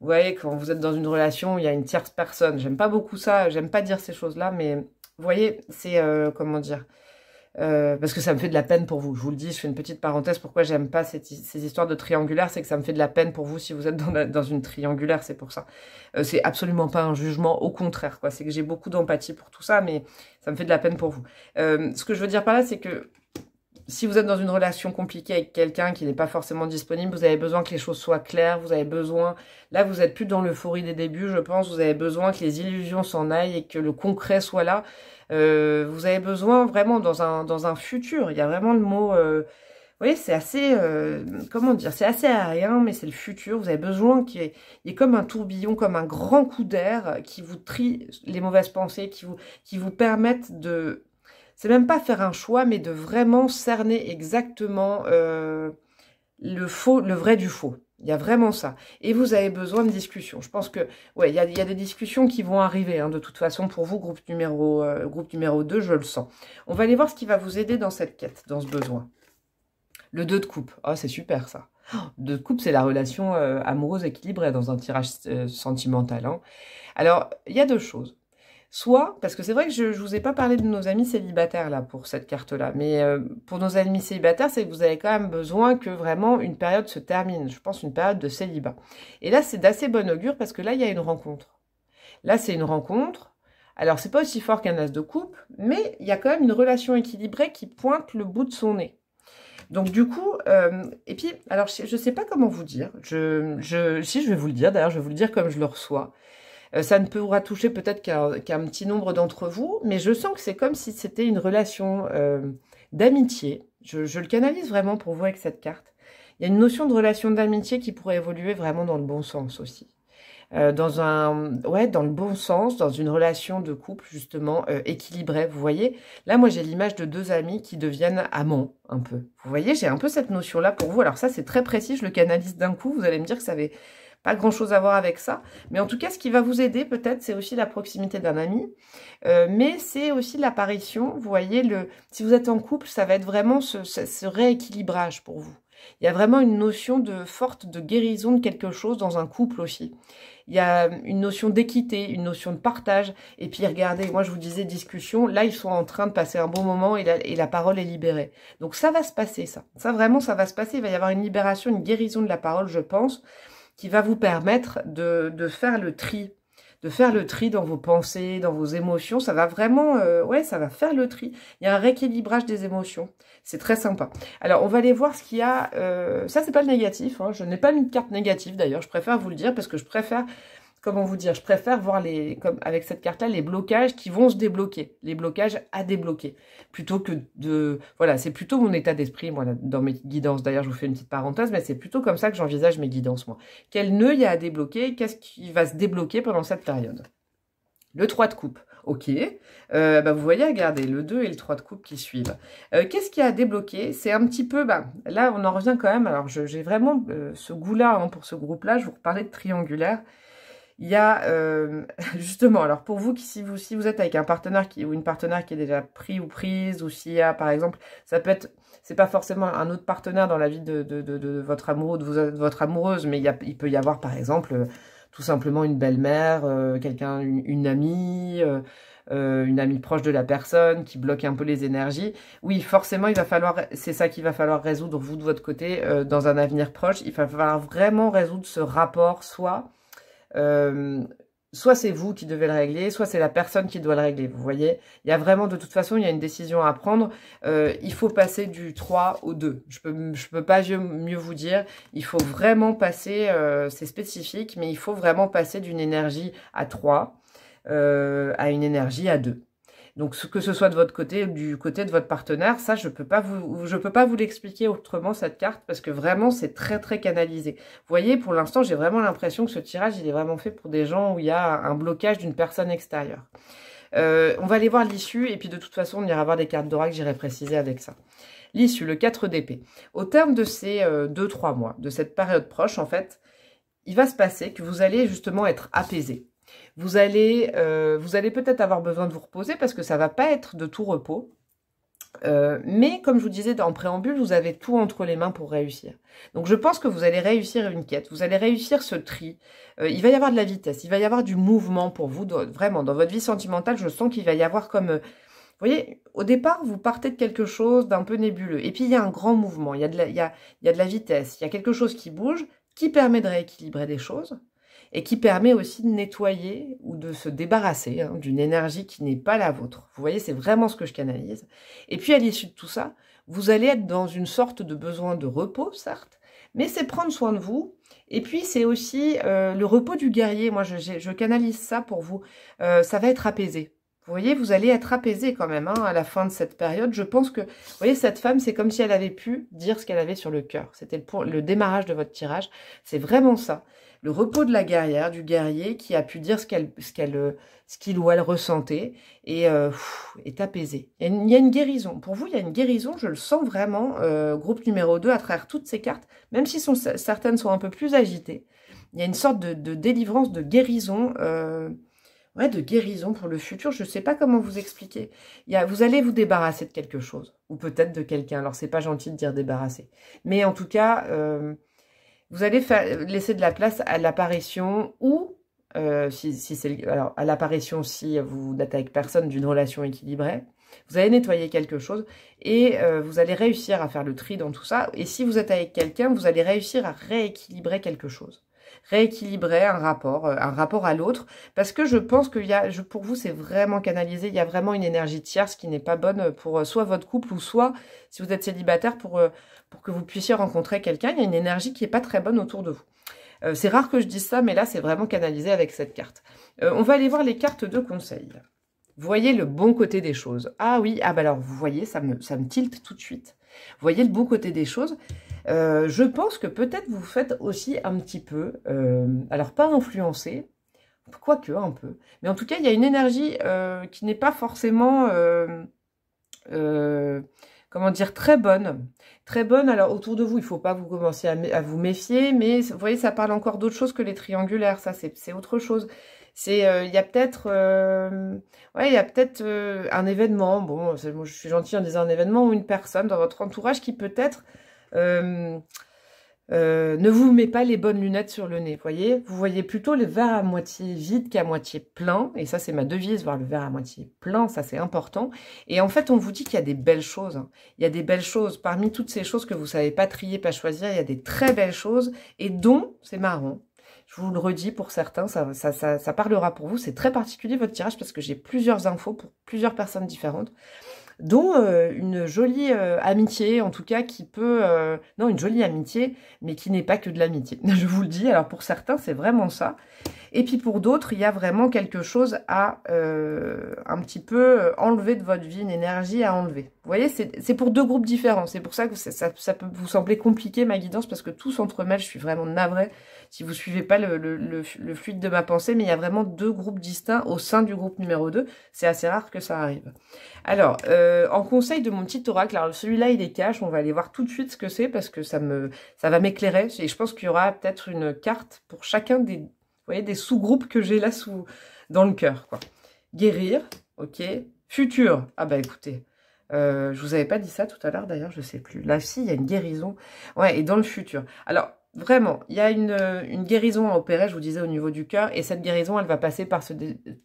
vous voyez, quand vous êtes dans une relation, il y a une tierce personne. J'aime pas beaucoup ça, j'aime pas dire ces choses-là, mais vous voyez, c'est euh, comment dire euh, parce que ça me fait de la peine pour vous. Je vous le dis, je fais une petite parenthèse. Pourquoi j'aime pas ces histoires de triangulaire, c'est que ça me fait de la peine pour vous si vous êtes dans, dans une triangulaire, c'est pour ça. Euh, c'est absolument pas un jugement, au contraire. quoi. C'est que j'ai beaucoup d'empathie pour tout ça, mais ça me fait de la peine pour vous. Euh, ce que je veux dire par là, c'est que si vous êtes dans une relation compliquée avec quelqu'un qui n'est pas forcément disponible, vous avez besoin que les choses soient claires, vous avez besoin... Là, vous êtes plus dans l'euphorie des débuts, je pense. Vous avez besoin que les illusions s'en aillent et que le concret soit là. Euh, vous avez besoin vraiment dans un, dans un futur. Il y a vraiment le mot... Euh, vous voyez, c'est assez... Euh, comment dire C'est assez aérien, mais c'est le futur. Vous avez besoin qu'il y, ait... comme un tourbillon, comme un grand coup d'air qui vous trie les mauvaises pensées, qui vous, qui vous permette de c'est même pas faire un choix, mais de vraiment cerner exactement euh, le faux, le vrai du faux. Il y a vraiment ça. Et vous avez besoin de discussions. Je pense que, ouais, il y a, des discussions qui vont arriver, hein, de toute façon, pour vous, groupe numéro, euh, groupe numéro 2, je le sens. On va aller voir ce qui va vous aider dans cette quête, dans ce besoin. Le 2 de coupe. oh, c'est super, ça. Oh, deux de coupe, c'est la relation euh, amoureuse équilibrée dans un tirage sentimental. Hein. Alors, il y a deux choses. Soit, parce que c'est vrai que je ne vous ai pas parlé de nos amis célibataires là pour cette carte-là, mais euh, pour nos amis célibataires, c'est que vous avez quand même besoin que vraiment une période se termine, je pense une période de célibat. Et là, c'est d'assez bon augure parce que là, il y a une rencontre. Là, c'est une rencontre. Alors, c'est pas aussi fort qu'un as de coupe, mais il y a quand même une relation équilibrée qui pointe le bout de son nez. Donc du coup, euh, et puis, alors je ne sais pas comment vous dire, je, je, si je vais vous le dire, d'ailleurs je vais vous le dire comme je le reçois, euh, ça ne pourra toucher peut-être qu'un petit nombre d'entre vous, mais je sens que c'est comme si c'était une relation euh, d'amitié. Je, je le canalise vraiment pour vous avec cette carte. Il y a une notion de relation d'amitié qui pourrait évoluer vraiment dans le bon sens aussi. Euh, dans un ouais dans le bon sens dans une relation de couple justement euh, équilibrée vous voyez là moi j'ai l'image de deux amis qui deviennent amants un peu vous voyez j'ai un peu cette notion là pour vous alors ça c'est très précis je le canalise d'un coup vous allez me dire que ça avait pas grand-chose à voir avec ça. Mais en tout cas, ce qui va vous aider peut-être, c'est aussi la proximité d'un ami. Euh, mais c'est aussi l'apparition, vous voyez, le, si vous êtes en couple, ça va être vraiment ce, rééquilibrage pour vous. Il y a vraiment une notion de forte de guérison de quelque chose dans un couple aussi. Il y a une notion d'équité, une notion de partage. Et puis regardez, moi je vous disais discussion, là ils sont en train de passer un bon moment et la parole est libérée. Donc ça va se passer ça. Ça vraiment ça va se passer, il va y avoir une libération, une guérison de la parole je pense qui va vous permettre de, de, faire le tri, de faire le tri dans vos pensées, dans vos émotions. Ça va vraiment, euh, ouais, ça va faire le tri. Il y a un rééquilibrage des émotions. C'est très sympa. Alors, on va aller voir ce qu'il y a. Euh, ça, c'est pas le négatif. Hein. Je n'ai pas mis de carte négative d'ailleurs. Je préfère vous le dire parce que je préfère comment vous dire, je préfère voir les, comme avec cette carte-là, les blocages qui vont se débloquer, les blocages à débloquer, plutôt que de, voilà, c'est plutôt mon état d'esprit, moi, dans mes guidances. D'ailleurs, je vous fais une petite parenthèse, mais c'est plutôt comme ça que j'envisage mes guidances, moi. Quel nœud il y a à débloquer, qu'est-ce qui va se débloquer pendant cette période Le 3 de coupe. Ok, euh, bah, vous voyez, regardez, le 2 et le 3 de coupe qui suivent. Euh, qu'est-ce qui a à débloquer C'est un petit peu, bah, là on en revient quand même, alors j'ai vraiment euh, ce goût-là hein, pour ce groupe-là, je vous parlais de triangulaire, il y a euh, justement, alors pour vous, qui, si vous si vous êtes avec un partenaire qui, ou une partenaire qui est déjà pris ou prise, ou s'il y a par exemple, ça peut être, c'est pas forcément un autre partenaire dans la vie de, de, de, de votre amoureux, de, de, votre amoureuse, mais il, y a, il, peut y avoir par exemple euh, tout simplement une belle-mère, euh, quelqu'un, une, amie, une amie proche de la personne qui bloque un peu les énergies. Oui, forcément, il va falloir, c'est ça qu'il va falloir résoudre vous de votre côté dans un avenir proche. Il va falloir vraiment résoudre ce rapport, soit euh, soit c'est vous qui devez le régler, soit c'est la personne qui doit le régler, vous voyez Il y a vraiment, de toute façon, il y a une décision à prendre. Euh, il faut passer du 3 au 2. Je peux, je peux pas mieux vous dire. Il faut vraiment passer, euh, c'est spécifique, mais il faut vraiment passer d'une énergie à 3 à une énergie à 2. Donc que ce soit de votre côté ou du côté de votre partenaire, ça je peux pas je peux pas vous l'expliquer autrement cette carte parce que vraiment c'est très très canalisé. Vous voyez, pour l'instant, j'ai vraiment l'impression que ce tirage, il est vraiment fait pour des gens où il y a un blocage d'une personne extérieure. Euh, on va aller voir l'issue et puis de toute façon, on ira voir des cartes d'oracle, j'irai préciser avec ça. L'issue, le 4 d'épée. Au terme de ces 2-3 euh, mois, de cette période proche en fait, il va se passer que vous allez justement être apaisé. Vous allez, euh, vous allez peut-être avoir besoin de vous reposer parce que ça va pas être de tout repos. Euh, mais comme je vous disais en préambule, vous avez tout entre les mains pour réussir. Donc je pense que vous allez réussir une quête, vous allez réussir ce tri. Euh, il va y avoir de la vitesse, il va y avoir du mouvement pour vous, vraiment. Dans votre vie sentimentale, je sens qu'il va y avoir comme... vous voyez, au départ, vous partez de quelque chose d'un peu nébuleux. Et puis, il y a un grand mouvement, il y a de la, il y a, il y a de la vitesse, il y a quelque chose qui bouge, qui permet de rééquilibrer des choses et qui permet aussi de nettoyer ou de se débarrasser hein, d'une énergie qui n'est pas la vôtre. Vous voyez, c'est vraiment ce que je canalise. Et puis à l'issue de tout ça, vous allez être dans une sorte de besoin de repos, certes, mais c'est prendre soin de vous. Et puis c'est aussi euh, le repos du guerrier. Moi, je, je canalise ça pour vous. Euh, ça va être apaisé. Vous voyez, vous allez être apaisé quand même hein, à la fin de cette période. Je pense que, vous voyez, cette femme, c'est comme si elle avait pu dire ce qu'elle avait sur le cœur. C'était le, démarrage de votre tirage. C'est vraiment ça le repos de la guerrière, du guerrier qui a pu dire ce qu'elle, ce qu'elle, euh, ce qu'il ou elle ressentait et euh, est apaisé. Il y, a une, il a guérison. Pour vous, il y a une guérison. Je le sens vraiment. Euh, groupe numéro 2 à travers toutes ces cartes, même si certaines sont un peu plus agitées. Il y a une sorte de, délivrance, de guérison. Euh, ouais, de guérison pour le futur. Je ne sais pas comment vous expliquer. Il y a, vous allez vous débarrasser de quelque chose, ou peut-être de quelqu'un. Alors, c'est pas gentil de dire débarrasser, mais en tout cas, vous allez laisser de la place à l'apparition ou, euh, si, c'est alors à l'apparition si vous n'êtes avec personne d'une relation équilibrée, vous allez nettoyer quelque chose et euh, vous allez réussir à faire le tri dans tout ça. Et si vous êtes avec quelqu'un, vous allez réussir à rééquilibrer quelque chose rééquilibrer un rapport, euh, un rapport à l'autre, parce que je pense que y a, pour vous, c'est vraiment canalisé, il y a vraiment une énergie tierce qui n'est pas bonne pour euh, soit votre couple ou soit, si vous êtes célibataire, pour, euh, pour que vous puissiez rencontrer quelqu'un, il y a une énergie qui n'est pas très bonne autour de vous. c'est rare que je dise ça, mais là, c'est vraiment canalisé avec cette carte. on va aller voir les cartes de conseil. Voyez le bon côté des choses. Ah oui, ah bah alors, vous voyez, ça me, ça me tilte tout de suite. Voyez le bon côté des choses. Euh, je pense que peut-être vous faites aussi un petit peu, euh, alors pas influencer, quoique un peu, mais en tout cas, il y a une énergie euh, qui n'est pas forcément, comment dire, très bonne. Très bonne, alors autour de vous, il ne faut pas vous commencer à, vous méfier, mais vous voyez, ça parle encore d'autre chose que les triangulaires, ça c'est autre chose c'est il y a peut-être ouais il y a peut-être un événement bon je suis gentille en disant un événement ou une personne dans votre entourage qui peut-être euh, euh, ne vous mettez pas les bonnes lunettes sur le nez, voyez Vous voyez plutôt le verre à moitié vide qu'à moitié plein, et ça c'est ma devise, voir le verre à moitié plein, ça c'est important. Et en fait, on vous dit qu'il y a des belles choses, il y a des belles choses, parmi toutes ces choses que vous savez pas trier, pas choisir, il y a des très belles choses, et dont, c'est marrant, je vous le redis pour certains, ça parlera pour vous, c'est très particulier votre tirage, parce que j'ai plusieurs infos pour plusieurs personnes différentes, dont euh, une jolie euh, amitié, en tout cas, qui peut... Euh, non, une jolie amitié, mais qui n'est pas que de l'amitié. Je vous le dis, alors pour certains, c'est vraiment ça. Et puis pour d'autres, il y a vraiment quelque chose à euh, un petit peu euh, enlever de votre vie, une énergie à enlever. Vous voyez, c'est pour deux groupes différents. C'est pour ça que ça, ça, peut vous sembler compliqué ma guidance parce que tous s'entremêle. Je suis vraiment navrée si vous suivez pas le, le, le, fluide de ma pensée, mais il y a vraiment deux groupes distincts au sein du groupe numéro 2. C'est assez rare que ça arrive. Alors, euh, en conseil de mon petit oracle, celui-là il est cash, on va aller voir tout de suite ce que c'est parce que ça me ça va m'éclairer et je pense qu'il y aura peut-être une carte pour chacun des vous voyez, des sous-groupes que j'ai là sous, dans le cœur, quoi. Guérir, ok. Futur, ah bah écoutez, je euh, je vous avais pas dit ça tout à l'heure d'ailleurs, je sais plus. Là, si, il y a une guérison. Ouais, et dans le futur. Alors, vraiment, il y a une, une, guérison à opérer, je vous disais, au niveau du cœur. Et cette guérison, elle va passer par, ce,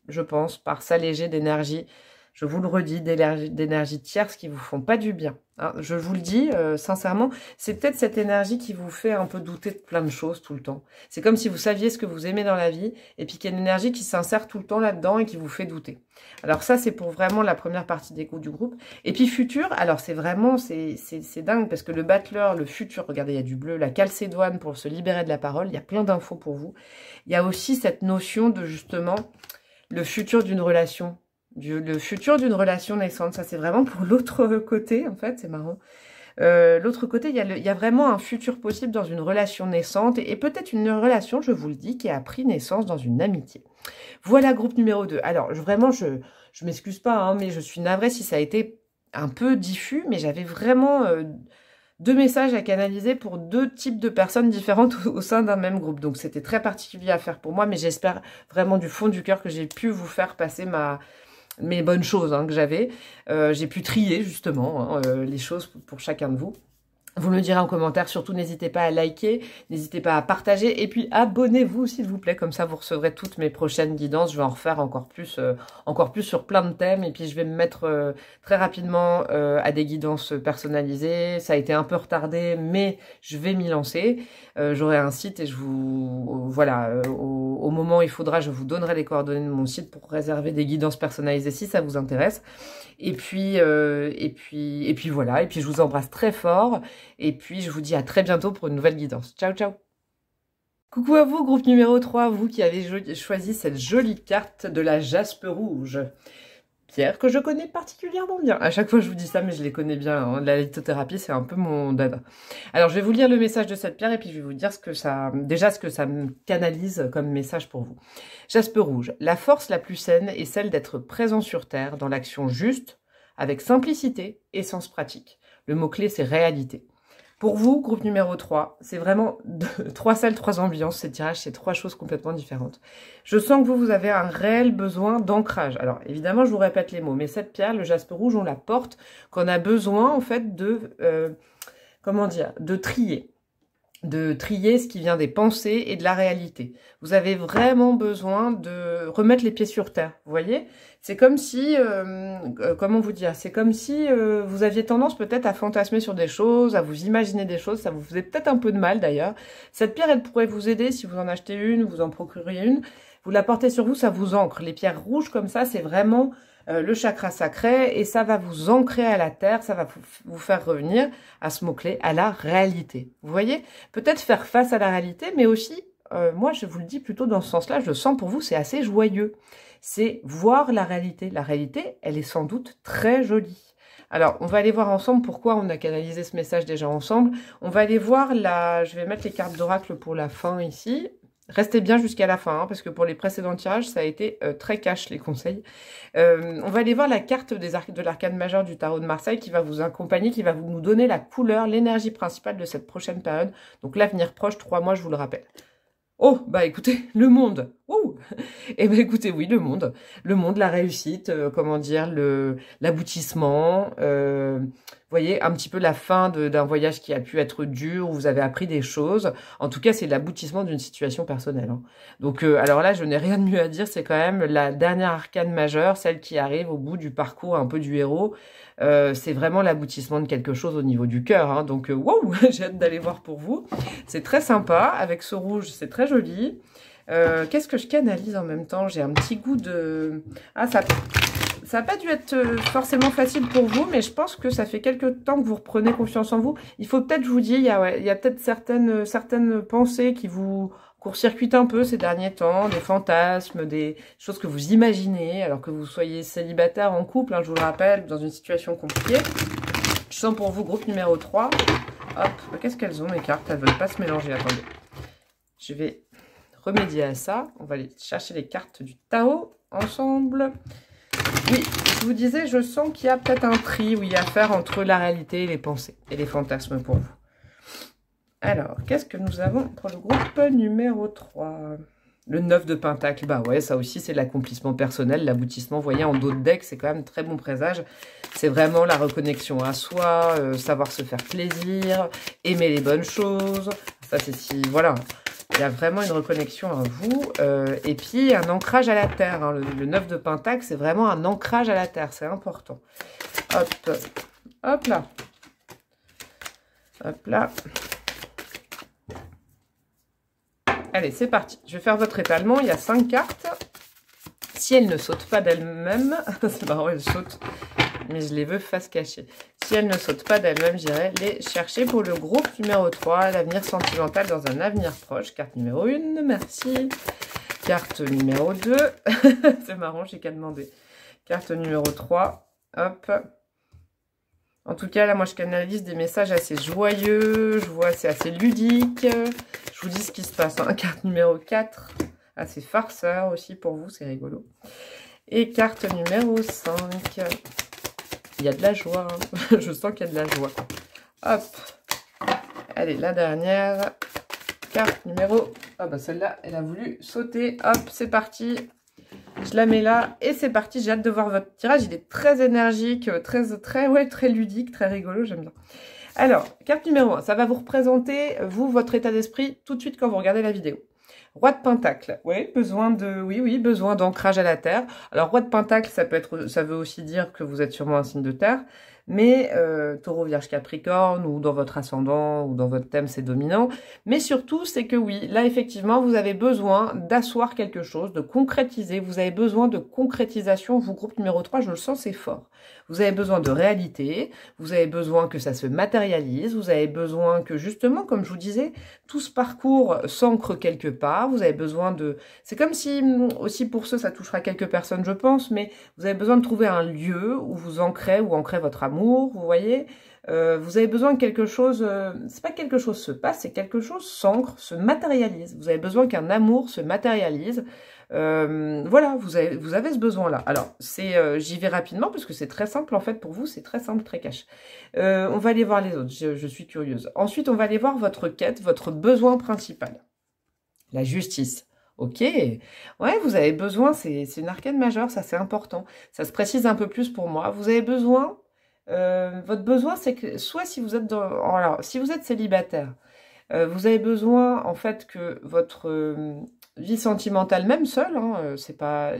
je pense, par s'alléger d'énergie, je vous le redis, d'énergie tierce qui vous font pas du bien. Hein. Je vous le dis euh, sincèrement, c'est peut-être cette énergie qui vous fait un peu douter de plein de choses tout le temps. C'est comme si vous saviez ce que vous aimez dans la vie et puis qu'il y a une énergie qui s'insère tout le temps là-dedans et qui vous fait douter. Alors ça, c'est pour vraiment la première partie des coups du groupe. Et puis futur, alors c'est vraiment, c'est dingue parce que le battleur, le futur, regardez, il y a du bleu, la calcédoine pour se libérer de la parole, il y a plein d'infos pour vous. Il y a aussi cette notion de justement le futur d'une relation le futur d'une relation naissante. Ça, c'est vraiment pour l'autre côté, en fait, c'est marrant. Euh, l'autre côté, il y, a il y, a vraiment un futur possible dans une relation naissante et, peut-être une relation, je vous le dis, qui a pris naissance dans une amitié. Voilà groupe numéro 2. Alors, vraiment, je ne m'excuse pas, hein, mais je suis navrée si ça a été un peu diffus, mais j'avais vraiment euh, deux messages à canaliser pour deux types de personnes différentes au sein d'un même groupe. Donc, c'était très particulier à faire pour moi, mais j'espère vraiment du fond du cœur que j'ai pu vous faire passer ma, mes bonnes choses hein, que j'avais. Euh, j'ai pu trier justement hein, euh, les choses pour chacun de vous. Vous me le direz en commentaire, surtout n'hésitez pas à liker, n'hésitez pas à partager et puis abonnez-vous s'il vous plaît, comme ça vous recevrez toutes mes prochaines guidances, je vais en refaire encore plus, euh, encore plus sur plein de thèmes et puis je vais me mettre euh, très rapidement euh, à des guidances personnalisées, ça a été un peu retardé mais je vais m'y lancer, j'aurai un site et je vous, voilà, au, au, moment où il faudra je vous donnerai les coordonnées de mon site pour réserver des guidances personnalisées si ça vous intéresse et puis, euh, et puis, et puis voilà. Et puis je vous embrasse très fort. Et puis je vous dis à très bientôt pour une nouvelle guidance. Ciao, ciao. Coucou à vous, groupe numéro 3, vous qui avez choisi cette jolie carte de la jaspe rouge. Pierre, que je connais particulièrement bien. À chaque fois, je vous dis ça, mais je les connais bien. Hein. La lithothérapie, c'est un peu mon dada. Alors, je vais vous lire le message de cette pierre et puis je vais vous dire ce que ça, déjà ce que ça me canalise comme message pour vous. Jasper Rouge, la force la plus saine est celle d'être présent sur Terre dans l'action juste, avec simplicité et sens pratique. Le mot-clé, c'est réalité. Pour vous, groupe numéro 3, c'est vraiment trois salles, trois ambiances, ces tirages, c'est trois choses complètement différentes. Je sens que vous, vous avez un réel besoin d'ancrage. Alors, évidemment, je vous répète les mots, mais cette pierre, le jaspe rouge, on la porte qu'on a besoin, en fait, de... Euh, comment dire De trier de trier ce qui vient des pensées et de la réalité. Vous avez vraiment besoin de remettre les pieds sur terre, vous voyez C'est comme si, euh, euh, comment vous dire, c'est comme si euh, vous aviez tendance peut-être à fantasmer sur des choses, à vous imaginer des choses, ça vous faisait peut-être un peu de mal d'ailleurs. Cette pierre, elle pourrait vous aider si vous en achetez une, vous en procurez une, vous la portez sur vous, ça vous ancre. Les pierres rouges comme ça, c'est vraiment euh, le chakra sacré, et ça va vous ancrer à la terre, ça va vous faire revenir à ce mot-clé, à la réalité. Vous voyez Peut-être faire face à la réalité, mais aussi, euh, moi je vous le dis plutôt dans ce sens-là, je sens pour vous, c'est assez joyeux. C'est voir la réalité. La réalité, elle est sans doute très jolie. Alors, on va aller voir ensemble pourquoi on a canalisé ce message déjà ensemble. On va aller voir la... Je vais mettre les cartes d'oracle pour la fin ici. Restez bien jusqu'à la fin, hein, parce que pour les précédents tirages, ça a été euh, très cash les conseils. Euh, on va aller voir la carte des de l'arcade majeur du tarot de Marseille qui va vous accompagner, qui va vous, nous donner la couleur, l'énergie principale de cette prochaine période. Donc l'avenir proche, trois mois, je vous le rappelle. Oh, bah écoutez, le monde. Ouh Eh bien écoutez, oui, le monde. Le monde, la réussite, euh, comment dire, l'aboutissement voyez, un petit peu la fin d'un voyage qui a pu être dur, où vous avez appris des choses. En tout cas, c'est l'aboutissement d'une situation personnelle. Hein. Donc, euh, alors là, je n'ai rien de mieux à dire. C'est quand même la dernière arcane majeure, celle qui arrive au bout du parcours un peu du héros. Euh, c'est vraiment l'aboutissement de quelque chose au niveau du cœur. Hein. Donc, euh, wow, j'ai hâte d'aller voir pour vous. C'est très sympa. Avec ce rouge, c'est très joli. Qu'est-ce que je canalise en même temps J'ai un petit goût de... Ah, ça ça n'a pas dû être euh, forcément facile pour vous, mais je pense que ça fait quelques temps que vous reprenez confiance en vous. Il faut peut-être, je vous dis, il y a, peut-être certaines, euh, certaines pensées qui vous court-circuitent un peu ces derniers temps, des fantasmes, des choses que vous imaginez, alors que vous soyez célibataire, en couple, hein, je vous le rappelle, dans une situation compliquée. Je sens pour vous groupe numéro 3. Hop, bah, qu'est-ce qu'elles ont mes cartes Elles ne veulent pas se mélanger, attendez. Je vais remédier à ça. On va aller chercher les cartes du Tao ensemble. Oui, je vous disais, je sens qu'il y a peut-être un tri y à faire entre la réalité et les pensées et les fantasmes pour vous. Alors, qu'est-ce que nous avons pour le groupe numéro 3 Le 9 de Pentacle, bah ouais, ça aussi c'est l'accomplissement personnel, l'aboutissement, vous voyez, en d'autres decks, c'est quand même très bon présage. C'est vraiment la reconnexion à soi, euh, savoir se faire plaisir, aimer les bonnes choses. Ça c'est si, voilà, il y a vraiment une reconnexion à vous. Euh, et puis, un ancrage à la terre. Hein. Le, 9 de Pentacle, c'est vraiment un ancrage à la terre. C'est important. Hop. Hop là. Hop là. Allez, c'est parti. Je vais faire votre étalement. Il y a 5 cartes. Si elle ne saute pas d'elles-mêmes, c'est marrant, elles sautent, mais je les veux face cachée. Si elle ne saute pas d'elle-même, j'irai les chercher pour le groupe numéro 3, l'avenir sentimental dans un avenir proche. Carte numéro 1, merci. Carte numéro 2, c'est marrant, j'ai qu'à demander. Carte numéro 3, hop. En tout cas, là, moi, je canalise des messages assez joyeux, je vois, c'est assez ludique. Je vous dis ce qui se passe. Hein. Carte numéro 4, assez farceur aussi pour vous, c'est rigolo. Et carte numéro 5. Il y a de la joie, hein. je sens qu'il y a de la joie. Hop. Allez, la dernière. Carte numéro... Ah bah celle-là, elle a voulu sauter. Hop, c'est parti. Je la mets là et c'est parti. J'ai hâte de voir votre tirage. Il est très énergique, très, très, ouais, très ludique, très rigolo. J'aime bien. Alors, carte numéro 1, ça va vous représenter, vous, votre état d'esprit, tout de suite quand vous regardez la vidéo. Roi de Pentacle, oui, besoin de, oui, oui, besoin d'ancrage à la terre. Alors Roi de Pentacle, ça peut être, ça veut aussi dire que vous êtes sûrement un signe de terre, mais euh, Taureau, Vierge, Capricorne ou dans votre ascendant ou dans votre thème, c'est dominant. Mais surtout, c'est que oui, là effectivement, vous avez besoin d'asseoir quelque chose, de concrétiser. Vous avez besoin de concrétisation. Vous groupe numéro 3, je le sens, c'est fort. Vous avez besoin de réalité, vous avez besoin que ça se matérialise, vous avez besoin que justement, comme je vous disais, tout ce parcours s'ancre quelque part, vous avez besoin de... C'est comme si, aussi pour ceux, ça touchera quelques personnes, je pense, mais vous avez besoin de trouver un lieu où vous ancrez, où ancrez votre amour, vous voyez euh, vous avez besoin que quelque chose, euh, c'est pas quelque chose se passe, c'est quelque chose s'ancre, se matérialise. Vous avez besoin qu'un amour se matérialise. Euh, voilà, vous avez, vous avez ce besoin-là. Alors, c'est, euh, j'y vais rapidement parce que c'est très simple en fait pour vous, c'est très simple, très cash. Euh, on va aller voir les autres, je, je, suis curieuse. Ensuite, on va aller voir votre quête, votre besoin principal. La justice. Ok, ouais, vous avez besoin, c'est une arcane majeure, ça c'est important. Ça se précise un peu plus pour moi. Vous avez besoin, votre besoin c'est que, soit si vous êtes, dans, alors, si vous êtes célibataire, vous avez besoin en fait que votre vie sentimentale, même seule, hein, euh, c'est pas...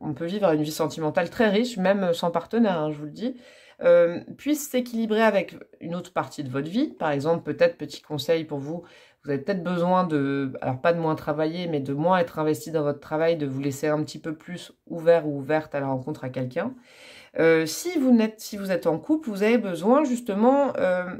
on peut vivre une vie sentimentale très riche, même sans partenaire, hein, je vous le dis, euh, puisse s'équilibrer avec une autre partie de votre vie. Par exemple, peut-être, petit conseil pour vous, vous avez peut-être besoin de, alors pas de moins travailler, mais de moins être investi dans votre travail, de vous laisser un petit peu plus ouvert ou ouverte à la rencontre à quelqu'un. Euh, si, vous êtes, si vous êtes en couple, vous avez besoin justement,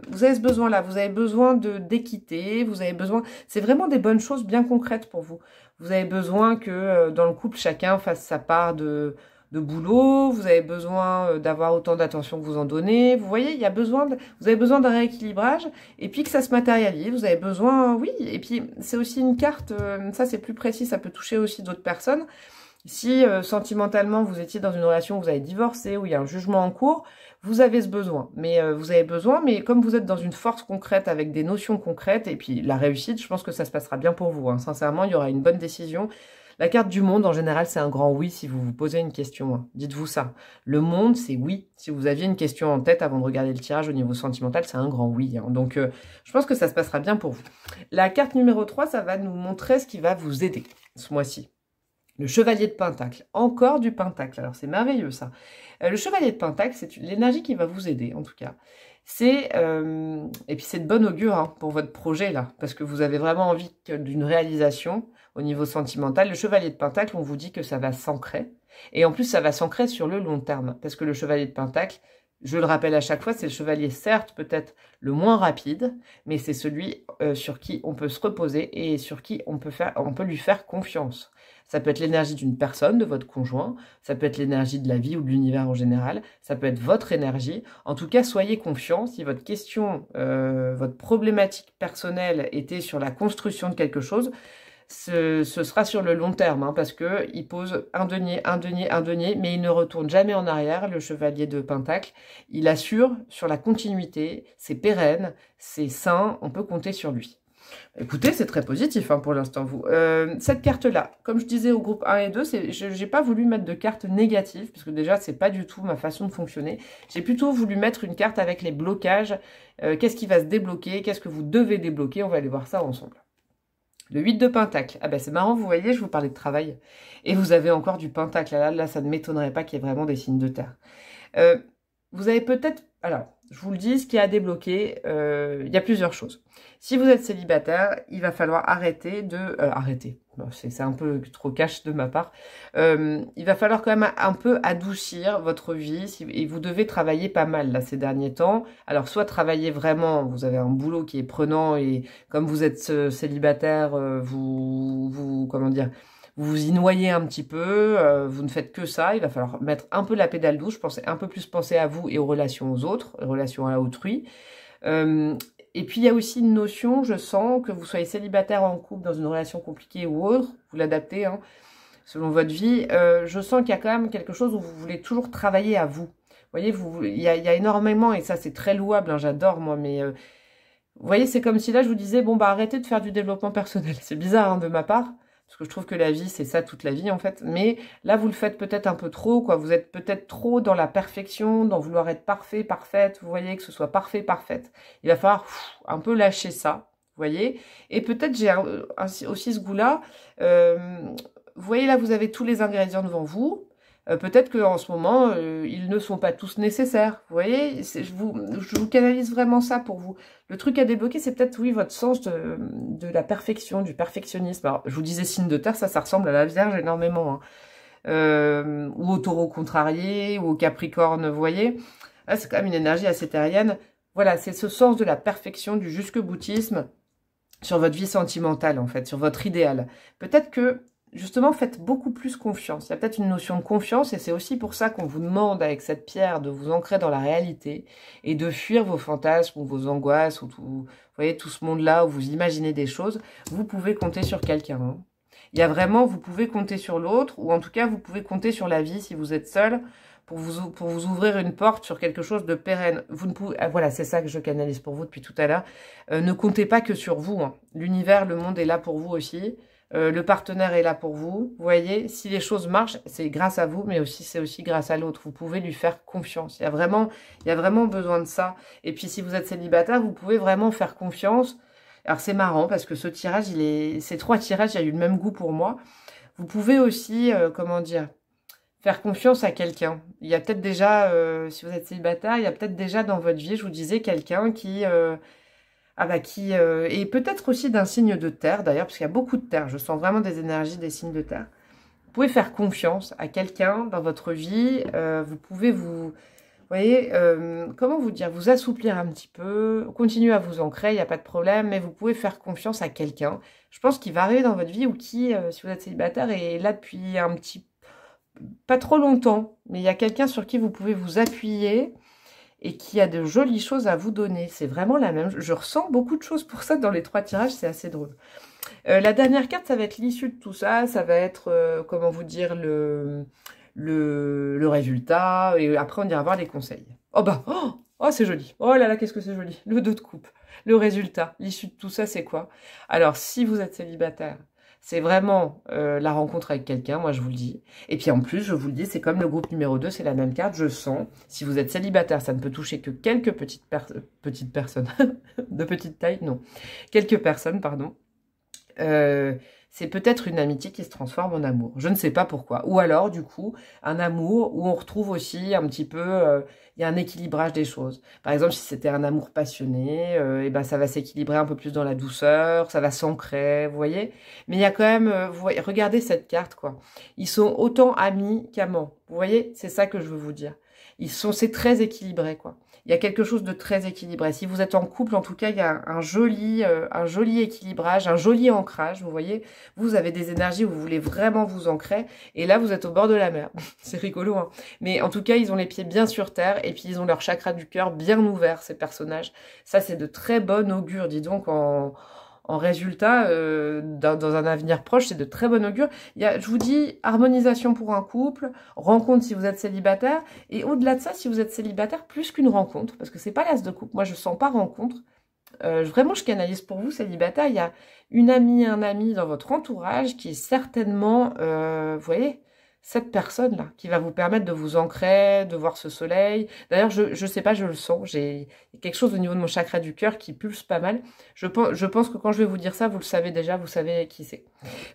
vous avez ce besoin-là, vous avez besoin de d'équité, vous avez besoin, c'est vraiment des bonnes choses bien concrètes pour vous. Vous avez besoin que euh, dans le couple, chacun fasse sa part de, de boulot, vous avez besoin euh, d'avoir autant d'attention que vous en donnez. Vous voyez, il y a besoin de, vous avez besoin d'un rééquilibrage et puis que ça se matérialise. Vous avez besoin, oui, et puis c'est aussi une carte, euh, ça c'est plus précis, ça peut toucher aussi d'autres personnes. Si sentimentalement vous étiez dans une relation où vous avez divorcé, où il y a un jugement en cours, vous avez ce besoin. Mais euh, vous avez besoin, mais comme vous êtes dans une force concrète avec des notions concrètes, et puis la réussite, je pense que ça se passera bien pour vous. Hein. Sincèrement, il y aura une bonne décision. La carte du monde, en général, c'est un grand oui si vous vous posez une question. Hein. Dites-vous ça. Le monde, c'est oui. Si vous aviez une question en tête avant de regarder le tirage au niveau sentimental, c'est un grand oui. Hein. Donc, euh, je pense que ça se passera bien pour vous. La carte numéro 3, ça va nous montrer ce qui va vous aider ce mois-ci. Le chevalier de Pentacle, encore du Pentacle, alors c'est merveilleux ça. Euh, le chevalier de Pentacle, c'est l'énergie qui va vous aider, en tout cas. C'est euh, Et puis c'est de bonne augure hein, pour votre projet, là, parce que vous avez vraiment envie d'une réalisation au niveau sentimental. Le chevalier de Pentacle, on vous dit que ça va s'ancrer. Et en plus, ça va s'ancrer sur le long terme, parce que le chevalier de Pentacle, je le rappelle à chaque fois, c'est le chevalier certes peut-être le moins rapide, mais c'est celui euh, sur qui on peut se reposer et sur qui on peut, faire, on peut lui faire confiance. Ça peut être l'énergie d'une personne, de votre conjoint, ça peut être l'énergie de la vie ou de l'univers en général, ça peut être votre énergie. En tout cas, soyez confiant. Si votre question, euh, votre problématique personnelle était sur la construction de quelque chose, ce, sera sur le long terme, hein, parce que il pose un denier, un denier, un denier, mais il ne retourne jamais en arrière, le chevalier de Pentacle. Il assure sur la continuité, c'est pérenne, c'est sain, on peut compter sur lui. Écoutez, c'est très positif hein, pour l'instant, vous. Euh, cette carte-là, comme je disais au groupe 1 et 2, je n'ai pas voulu mettre de carte négative, parce que déjà, n'est pas du tout ma façon de fonctionner. J'ai plutôt voulu mettre une carte avec les blocages, euh, qu'est-ce qui va se débloquer, qu'est-ce que vous devez débloquer, on va aller voir ça ensemble. Le 8 de pentacle. Ah ben c'est marrant, vous voyez, je vous parlais de travail. Et vous avez encore du pentacle. Là, ah là, là ça ne m'étonnerait pas qu'il y ait vraiment des signes de terre. Euh, vous avez peut-être... Alors, je vous le dis, ce qui a débloqué, euh, il y a plusieurs choses. Si vous êtes célibataire, il va falloir arrêter de... Euh, arrêter, c'est un peu trop cash de ma part. Euh, il va falloir quand même un peu adoucir votre vie si, et vous devez travailler pas mal là ces derniers temps. Alors soit travailler vraiment, vous avez un boulot qui est prenant et comme vous êtes euh, célibataire, vous, vous... comment dire vous vous y noyez un petit peu, euh, vous ne faites que ça, il va falloir mettre un peu la pédale douce, je un peu plus penser à vous et aux relations aux autres, aux relations à autrui. Euh, et puis il y a aussi une notion, je sens, que vous soyez célibataire en couple, dans une relation compliquée ou autre, vous l'adaptez hein, selon votre vie, euh, je sens qu'il y a quand même quelque chose où vous voulez toujours travailler à vous. Vous voyez, vous, il, y a, énormément, et ça c'est très louable, hein, j'adore moi, mais... vous voyez, c'est comme si là je vous disais, bon bah arrêtez de faire du développement personnel. C'est bizarre hein, de ma part parce que je trouve que la vie, c'est ça toute la vie en fait. Mais là, vous le faites peut-être un peu trop, quoi. Vous êtes peut-être trop dans la perfection, dans vouloir être parfait, parfaite. Vous voyez que ce soit parfait, parfaite. Il va falloir un peu lâcher ça, vous voyez. Et peut-être j'ai aussi ce goût-là. Euh, vous voyez là, vous avez tous les ingrédients devant vous. Euh, peut-être qu'en ce moment, euh, ils ne sont pas tous nécessaires. Vous voyez, je vous, je vous, canalise vraiment ça pour vous. Le truc à débloquer, c'est peut-être, oui, votre sens de, de, la perfection, du perfectionnisme. Alors, je vous disais signe de terre, ça, ça ressemble à la Vierge énormément. Hein. Euh, ou au taureau contrarié, ou au capricorne, vous voyez. Ah, c'est quand même une énergie assez terrienne. Voilà, c'est ce sens de la perfection, du jusque-boutisme sur votre vie sentimentale, en fait, sur votre idéal. Peut-être que justement, faites beaucoup plus confiance. Il y a peut-être une notion de confiance et c'est aussi pour ça qu'on vous demande avec cette pierre de vous ancrer dans la réalité et de fuir vos fantasmes ou vos angoisses ou tout, vous voyez, tout ce monde-là où vous imaginez des choses. Vous pouvez compter sur quelqu'un. Hein. Il y a vraiment, vous pouvez compter sur l'autre ou en tout cas, vous pouvez compter sur la vie si vous êtes seul pour vous, pour vous ouvrir une porte sur quelque chose de pérenne. Vous ne pouvez, ah, voilà, c'est ça que je canalise pour vous depuis tout à l'heure. Euh, ne comptez pas que sur vous. Hein. L'univers, le monde est là pour vous aussi. Euh, le partenaire est là pour vous. Vous voyez, si les choses marchent, c'est grâce à vous, mais aussi c'est aussi grâce à l'autre. Vous pouvez lui faire confiance. Il y a vraiment, il y a vraiment besoin de ça. Et puis si vous êtes célibataire, vous pouvez vraiment faire confiance. Alors c'est marrant parce que ce tirage, il est, ces trois tirages, il y a eu le même goût pour moi. Vous pouvez aussi, euh, comment dire, faire confiance à quelqu'un. Il y a peut-être déjà, euh, si vous êtes célibataire, il y a peut-être déjà dans votre vie, je vous disais, quelqu'un qui euh, ah bah qui, euh, et peut-être aussi d'un signe de terre d'ailleurs, parce qu'il y a beaucoup de terre, je sens vraiment des énergies des signes de terre. Vous pouvez faire confiance à quelqu'un dans votre vie, euh, vous pouvez vous, Vous voyez, euh, comment vous dire, vous assouplir un petit peu, Continuez à vous ancrer, il n'y a pas de problème, mais vous pouvez faire confiance à quelqu'un, je pense qu'il va arriver dans votre vie, ou qui, si vous êtes célibataire, est là depuis un petit, pas trop longtemps, mais il y a quelqu'un sur qui vous pouvez vous appuyer, et qui a de jolies choses à vous donner. C'est vraiment la même. Je ressens beaucoup de choses pour ça dans les trois tirages, c'est assez drôle. Euh, la dernière carte, ça va être l'issue de tout ça. Ça va être, euh, comment vous dire, le, le, résultat. Et après, on ira voir les conseils. Oh bah, oh, oh c'est joli. Oh là là, qu'est-ce que c'est joli. Le dos de coupe. Le résultat. L'issue de tout ça, c'est quoi Alors, si vous êtes célibataire, c'est vraiment euh, la rencontre avec quelqu'un, moi je vous le dis. Et puis en plus, je vous le dis, c'est comme le groupe numéro 2, c'est la même carte, je sens. Si vous êtes célibataire, ça ne peut toucher que quelques petites, petites personnes, de petite taille, non, quelques personnes, pardon. Euh, c'est peut-être une amitié qui se transforme en amour. Je ne sais pas pourquoi. Ou alors, du coup, un amour où on retrouve aussi un petit peu, euh, il y a un équilibrage des choses. Par exemple, si c'était un amour passionné, et euh, eh ben ça va s'équilibrer un peu plus dans la douceur, ça va s'ancrer, vous voyez. Mais il y a quand même, euh, vous voyez, regardez cette carte quoi. Ils sont autant amis qu'amants. Vous voyez, c'est ça que je veux vous dire. Ils sont, c'est très équilibré quoi il y a quelque chose de très équilibré. Si vous êtes en couple, en tout cas, il y a un joli, euh, un joli équilibrage, un joli ancrage. Vous voyez, vous avez des énergies où vous voulez vraiment vous ancrer, et là, vous êtes au bord de la mer. c'est rigolo, hein. Mais en tout cas, ils ont les pieds bien sur terre, et puis ils ont leur chakra du cœur bien ouvert, ces personnages. Ça, c'est de très bon augure, dis donc, en en résultat euh, dans, un avenir proche, c'est de très bon augure. Il y a, je vous dis, harmonisation pour un couple, rencontre si vous êtes célibataire, et au-delà de ça, si vous êtes célibataire, plus qu'une rencontre, parce que c'est pas l'as de couple. Moi, je sens pas rencontre. Euh, vraiment, je canalise pour vous, célibataire, il y a une amie, un ami dans votre entourage qui est certainement, euh, vous voyez, cette personne-là qui va vous permettre de vous ancrer, de voir ce soleil. D'ailleurs, je ne sais pas, je le sens. J'ai quelque chose au niveau de mon chakra du cœur qui pulse pas mal. Je pense, je pense que quand je vais vous dire ça, vous le savez déjà, vous savez qui c'est.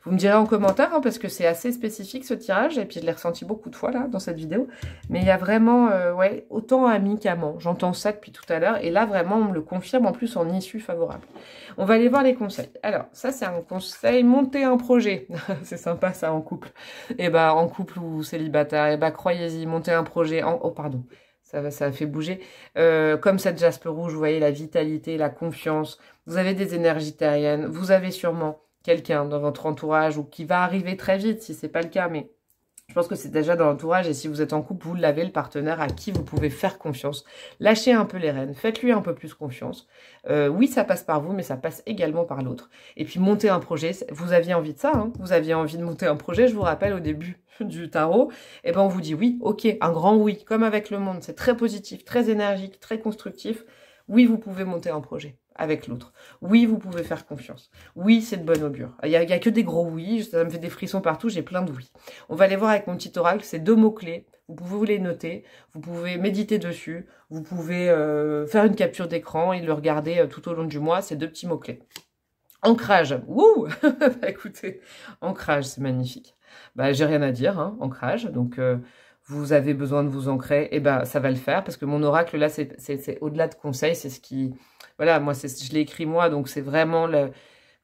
Vous me direz en commentaire, hein, parce que c'est assez spécifique ce tirage, et puis je l'ai ressenti beaucoup de fois là dans cette vidéo. Mais il y a vraiment, euh, ouais, autant ami qu'amant. J'entends ça depuis tout à l'heure, et là vraiment, on me le confirme en plus en issue favorable. On va aller voir les conseils. Alors, ça c'est un conseil, monter un projet. c'est sympa ça en couple. Et eh bah ben, en couple ou célibataire, et bah croyez-y, montez un projet en... Oh pardon, ça, ça fait bouger. Euh, comme cette jaspe rouge, vous voyez la vitalité, la confiance. Vous avez des énergies terriennes. Vous avez sûrement quelqu'un dans votre entourage ou qui va arriver très vite si c'est pas le cas, mais je pense que c'est déjà dans l'entourage et si vous êtes en couple, vous l'avez le partenaire à qui vous pouvez faire confiance. Lâchez un peu les rênes, faites-lui un peu plus confiance. Euh, oui, ça passe par vous, mais ça passe également par l'autre. Et puis monter un projet, vous aviez envie de ça, hein. vous aviez envie de monter un projet, je vous rappelle au début du tarot, et eh ben on vous dit oui, ok, un grand oui, comme avec le monde, c'est très positif, très énergique, très constructif. Oui, vous pouvez monter un projet avec l'autre. Oui, vous pouvez faire confiance. Oui, c'est de bonne augure. Il n'y a, que des gros oui, ça me fait des frissons partout, j'ai plein de oui. On va aller voir avec mon petit oracle, ces deux mots-clés. Vous pouvez vous les noter, vous pouvez méditer dessus, vous pouvez euh, faire une capture d'écran et le regarder euh, tout au long du mois, ces deux petits mots-clés. Ancrage, wouh bah, Écoutez, ancrage, c'est magnifique. Bah, j'ai rien à dire, hein, ancrage, donc... Euh, vous avez besoin de vous ancrer, et eh ben ça va le faire parce que mon oracle là c'est au-delà de conseils, c'est ce qui voilà, moi, je l'ai écrit moi, donc c'est vraiment le,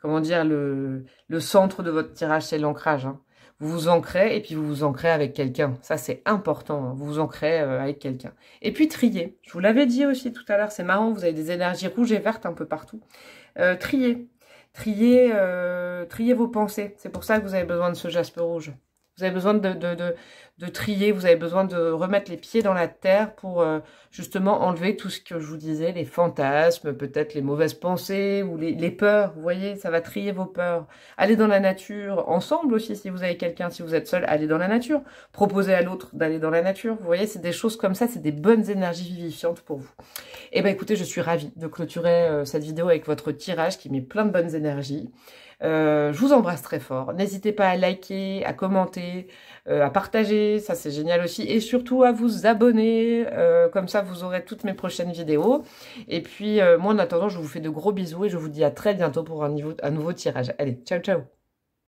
comment dire, le, le centre de votre tirage, c'est l'ancrage. Hein. Vous vous ancrez et puis vous vous ancrez avec quelqu'un. Ça, c'est important. Hein. Vous vous ancrez euh, avec quelqu'un. Et puis, trier. Je vous l'avais dit aussi tout à l'heure, c'est marrant, vous avez des énergies rouges et vertes un peu partout. Euh, trier. Trier, euh, trier vos pensées. C'est pour ça que vous avez besoin de ce jaspe rouge. Vous avez besoin de, de, trier, vous avez besoin de remettre les pieds dans la terre pour euh, justement enlever tout ce que je vous disais, les fantasmes, peut-être les mauvaises pensées ou les, peurs. Vous voyez, ça va trier vos peurs. Allez dans la nature ensemble aussi si vous avez quelqu'un, si vous êtes seul, allez dans la nature. Proposez à l'autre d'aller dans la nature. Vous voyez, c'est des choses comme ça, c'est des bonnes énergies vivifiantes pour vous. Eh ben écoutez, je suis ravie de clôturer euh, cette vidéo avec votre tirage qui met plein de bonnes énergies. Euh, je vous embrasse très fort. N'hésitez pas à liker, à commenter, euh, à partager, ça c'est génial aussi. Et surtout à vous abonner, euh, comme ça vous aurez toutes mes prochaines vidéos. Et puis moi en attendant, je vous fais de gros bisous et je vous dis à très bientôt pour un, nouveau tirage. Allez, ciao ciao